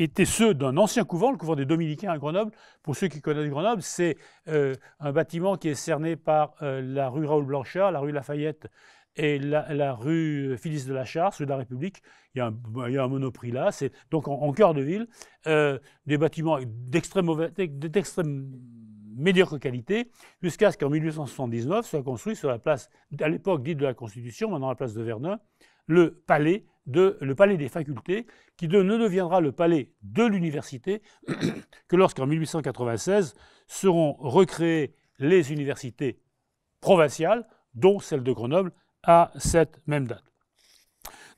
étaient ceux d'un ancien couvent, le couvent des Dominicains à Grenoble. Pour ceux qui connaissent Grenoble, c'est euh, un bâtiment qui est cerné par euh, la rue Raoul Blanchard, la rue Lafayette et la, rue Phyllis de la Chasse, rue de la République. Il y a un, monoprix là, c'est donc en, cœur de ville, euh, des bâtiments d'extrême médiocre qualité, jusqu'à ce qu'en 1879 soit construit sur la place, à l'époque dite de la Constitution, maintenant la place de Verdun, le palais, de, le palais des facultés, qui ne deviendra le palais de l'université (clears throat) que lorsqu'en 1896 seront recréées les universités provinciales, dont celle de Grenoble, à cette même date.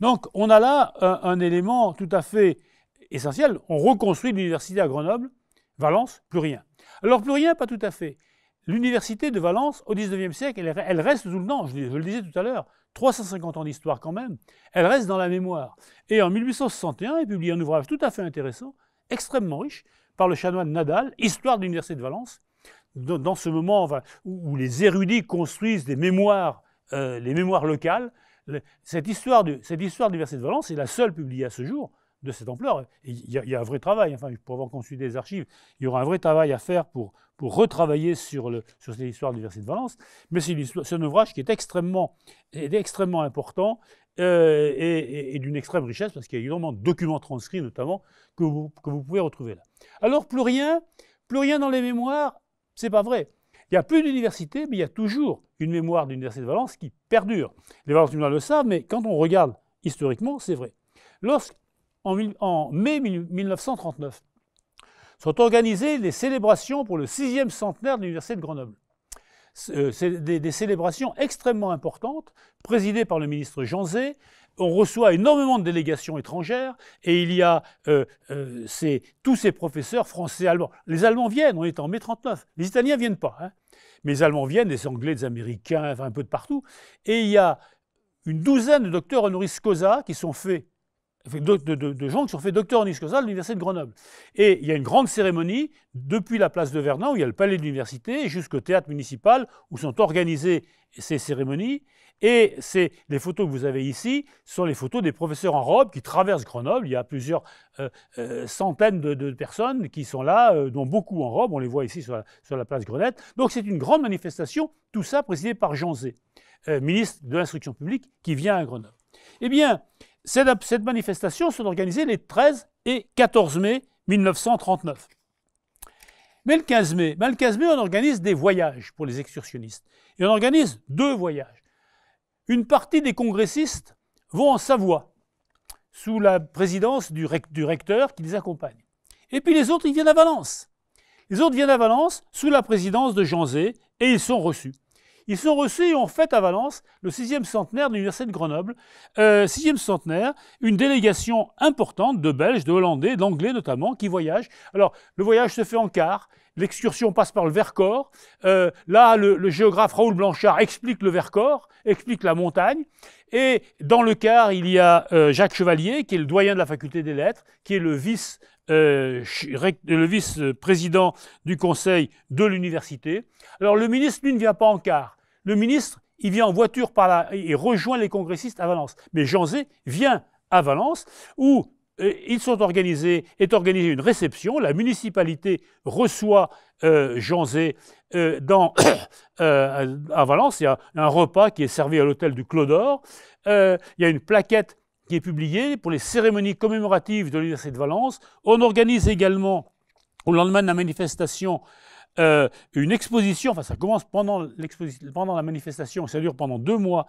Donc on a là un, euh, un élément tout à fait essentiel. On reconstruit l'université à Grenoble, Valence, plus rien. Alors plus rien, pas tout à fait. L'université de Valence, au XIXe siècle, elle, reste sous le nom, je, le disais tout à l'heure, 350 ans d'histoire quand même, elle reste dans la mémoire. Et en 1861, il publie un ouvrage tout à fait intéressant, extrêmement riche, par le chanoine Nadal, Histoire de l'université de Valence, dans, ce moment où, les érudits construisent des mémoires, euh, les mémoires locales. Cette histoire, de, cette histoire de l'université de Valence est la seule publiée à ce jour de cette ampleur. Il y, a un vrai travail, enfin, pour avoir consulté des archives, il y aura un vrai travail à faire pour, pour retravailler sur, le, sur l'histoire de l'Université de Valence, mais c'est, un ouvrage qui est extrêmement, extrêmement important euh, et, d'une extrême richesse, parce qu'il y a énormément de documents transcrits, notamment, que vous, pouvez retrouver là. Alors, plus rien, plus rien dans les mémoires, ce n'est pas vrai. Il n'y a plus d'université, mais il y a toujours une mémoire de l'Université de Valence qui perdure. Les Nord le savent, mais quand on regarde historiquement, c'est vrai. Lorsque, en, mai 1939, sont organisées les célébrations pour le sixième centenaire de l'Université de Grenoble. Euh, c'est des, célébrations extrêmement importantes, présidées par le ministre Jean Zay. On reçoit énormément de délégations étrangères et il y a euh, euh, tous ces professeurs français, allemands. Les Allemands viennent, on est en mai 39. Les Italiens ne viennent pas. Hein. Mais les Allemands viennent, des Anglais, des Américains, enfin un peu de partout. Et il y a une douzaine de docteurs honoris causa qui sont faits de, gens qui sont faits docteurs en histoire à l'université de Grenoble. Et il y a une grande cérémonie depuis la place de Vernon, où il y a le palais de l'université, jusqu'au théâtre municipal, où sont organisées ces cérémonies. Et c'est les photos que vous avez ici sont les photos des professeurs en robe qui traversent Grenoble. Il y a plusieurs euh, euh, centaines de, personnes qui sont là, euh, dont beaucoup en robe. On les voit ici sur la, sur la place Grenette. Donc c'est une grande manifestation, tout ça présidé par Jean Zé, ministre de l'instruction publique, qui vient à Grenoble. Eh bien, cette, manifestation sont organisées les 13 et 14 mai 1939. Mais le 15 mai, ben, le mai, on organise des voyages pour les excursionnistes. Et on organise deux voyages. Une partie des congressistes vont en Savoie, sous la présidence du, du recteur qui les accompagne. Et puis les autres, ils viennent à Valence. Les autres viennent à Valence sous la présidence de Jean Zé et ils sont reçus. Ils sont reçus et ont fait à Valence le sixième centenaire de l'Université de Grenoble. Euh, sixième centenaire, une délégation importante de Belges, de Hollandais, d'Anglais notamment, qui voyagent. Alors, le voyage se fait en car. L'excursion passe par le Vercors. Euh, là, le, géographe Raoul Blanchard explique le Vercors, explique la montagne. Et dans le car, il y a euh, Jacques Chevalier, qui est le doyen de la faculté des lettres, qui est le vice le vice-président du conseil de l'université. Alors le ministre, lui, ne vient pas en quart. Le ministre, il vient en voiture par là et rejoint les congressistes à Valence. Mais Jean Zé vient à Valence où euh, ils sont organisés, est organisée une réception. La municipalité reçoit euh, Jean Zé euh, dans, (coughs) à Valence. Il y a un repas qui est servi à l'hôtel du Clodor. il y a une plaquette qui est publiée pour les cérémonies commémoratives de l'Université de Valence. On organise également, au lendemain de la manifestation, euh, une exposition, enfin ça commence pendant, pendant la manifestation, ça dure pendant deux mois,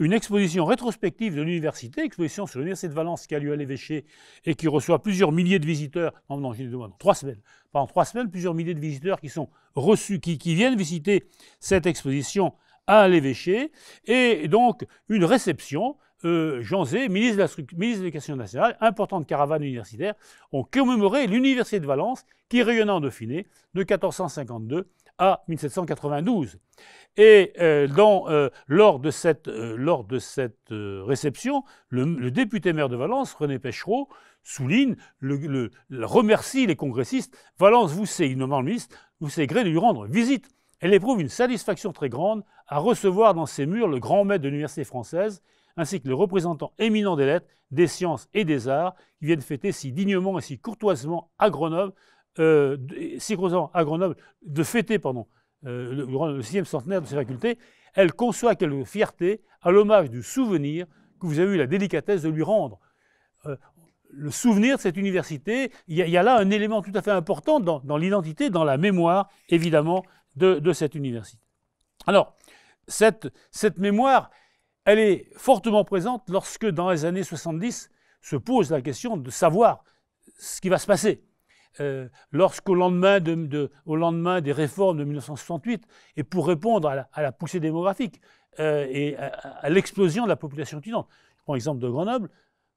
une exposition rétrospective de l'université, exposition sur l'université de Valence qui a lieu à l'évêché et qui reçoit plusieurs milliers de visiteurs, non, non, j'ai demande, trois semaines, pendant trois semaines, plusieurs milliers de visiteurs qui sont reçus, qui viennent visiter cette exposition à l'évêché, et donc une réception euh, Jean Zé, ministre de, l'Éducation nationale, importante caravane universitaire, ont commémoré l'université de Valence qui rayonna en Dauphiné de 1452 à 1792. Et euh, euh, lors de cette, réception, le, député maire de Valence, René Péchereau, souligne, le, remercie les congressistes. Valence vous sait, il nomme le ministre, vous sait gré de lui rendre visite. Elle éprouve une satisfaction très grande à recevoir dans ses murs le grand maître de l'université française ainsi que les représentants éminents des lettres, des sciences et des arts, qui viennent fêter si dignement et si courtoisement à Grenoble, euh, si courtoisement à Grenoble, de fêter pardon, euh, le, sixième centenaire de ces facultés. Elle conçoit quelle fierté à l'hommage du souvenir que vous avez eu la délicatesse de lui rendre. Euh, le souvenir de cette université, il y, a là un élément tout à fait important dans, l'identité, dans la mémoire, évidemment, de, de cette université. Alors, cette, cette mémoire, elle est fortement présente lorsque dans les années 70 se pose la question de savoir ce qui va se passer. Euh, lorsqu'au lendemain, lendemain des réformes de 1968, et pour répondre à la, poussée démographique euh, et à, à l'explosion de la population étudiante. Je prends l'exemple de Grenoble.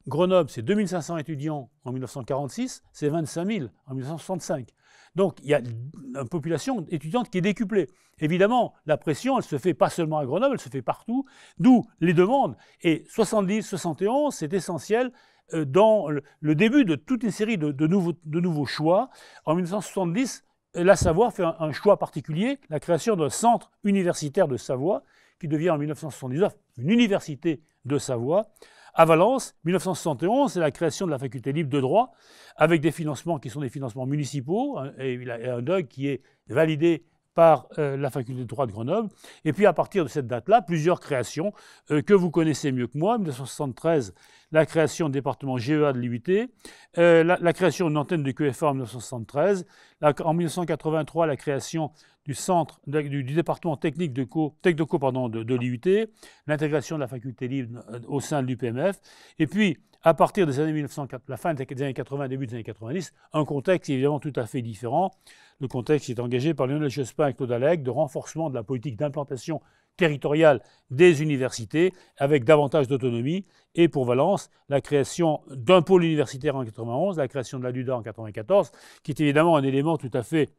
Grenoble, c'est 2500 étudiants en 1946, c'est 25 000 en 1965. Donc il y a une population étudiante qui est décuplée. Évidemment, la pression, elle se fait pas seulement à Grenoble, elle se fait partout, d'où les demandes. Et 70-71, c'est essentiel euh, dans le début de toute une série de, nouveaux, choix. En 1970, euh, la Savoie fait un choix particulier, la création d'un centre universitaire de Savoie qui devient en 1979 une université de Savoie. À Valence, 1971, c'est la création de la faculté libre de droit, avec des financements qui sont des financements municipaux, hein, et un DOG qui est validé par euh, la faculté de droit de Grenoble. Et puis à partir de cette date-là, plusieurs créations euh, que vous connaissez mieux que moi. 1973, la création du département GEA de l'IUT, euh, la, création d'une antenne de QFA en 1973, en 1983, la création du centre du, département technique de de co de, l'IUT, l'intégration de la faculté libre euh, au sein de l'UPMF, et puis à partir des années la fin des années 80, début des années 90, un contexte évidemment tout à fait différent. Le contexte est engagé par Lionel Jospin et Claude Alec de renforcement de la politique d'implantation territoriale des universités avec davantage d'autonomie et pour Valence, la création d'un pôle universitaire en 91, la création de la LUDA en 94, qui est évidemment un élément tout à fait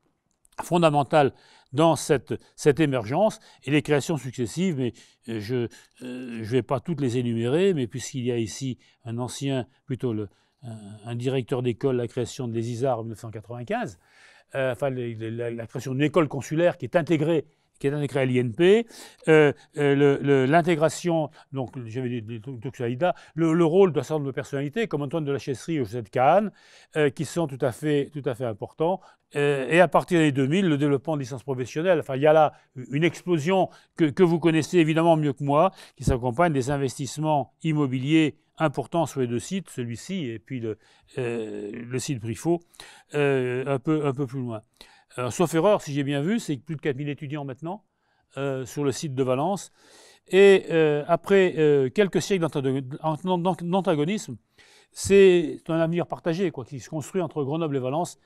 fondamentale dans cette, cette, émergence et les créations successives, mais euh, je ne euh, vais pas toutes les énumérer, mais puisqu'il y a ici un ancien, plutôt le, un, directeur d'école, la création de l'ESISAR en 1995, euh, enfin la création d'une école consulaire qui est intégrée qui est intégré à l'INP, euh, euh, l'intégration, donc j'avais dit le, le, rôle d'un certain nombre de personnalités, comme Antoine de la Chesserie ou José de Kahn, euh, qui sont tout à fait, tout à fait importants. et à partir des 2000, le développement de licences professionnelles. Enfin, il y a là une explosion que, vous connaissez évidemment mieux que moi, qui s'accompagne des investissements immobiliers importants sur les deux sites, celui-ci et puis le, site Brifo, un, peu, un peu plus loin sauf erreur, si j'ai bien vu, c'est plus de 4000 étudiants maintenant euh, sur le site de Valence. Et euh, après euh, quelques siècles d'antagonisme, c'est un avenir partagé quoi, qui se construit entre Grenoble et Valence.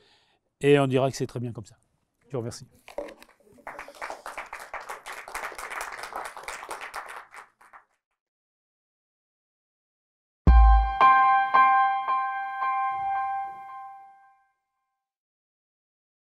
Et on dira que c'est très bien comme ça. Je vous remercie.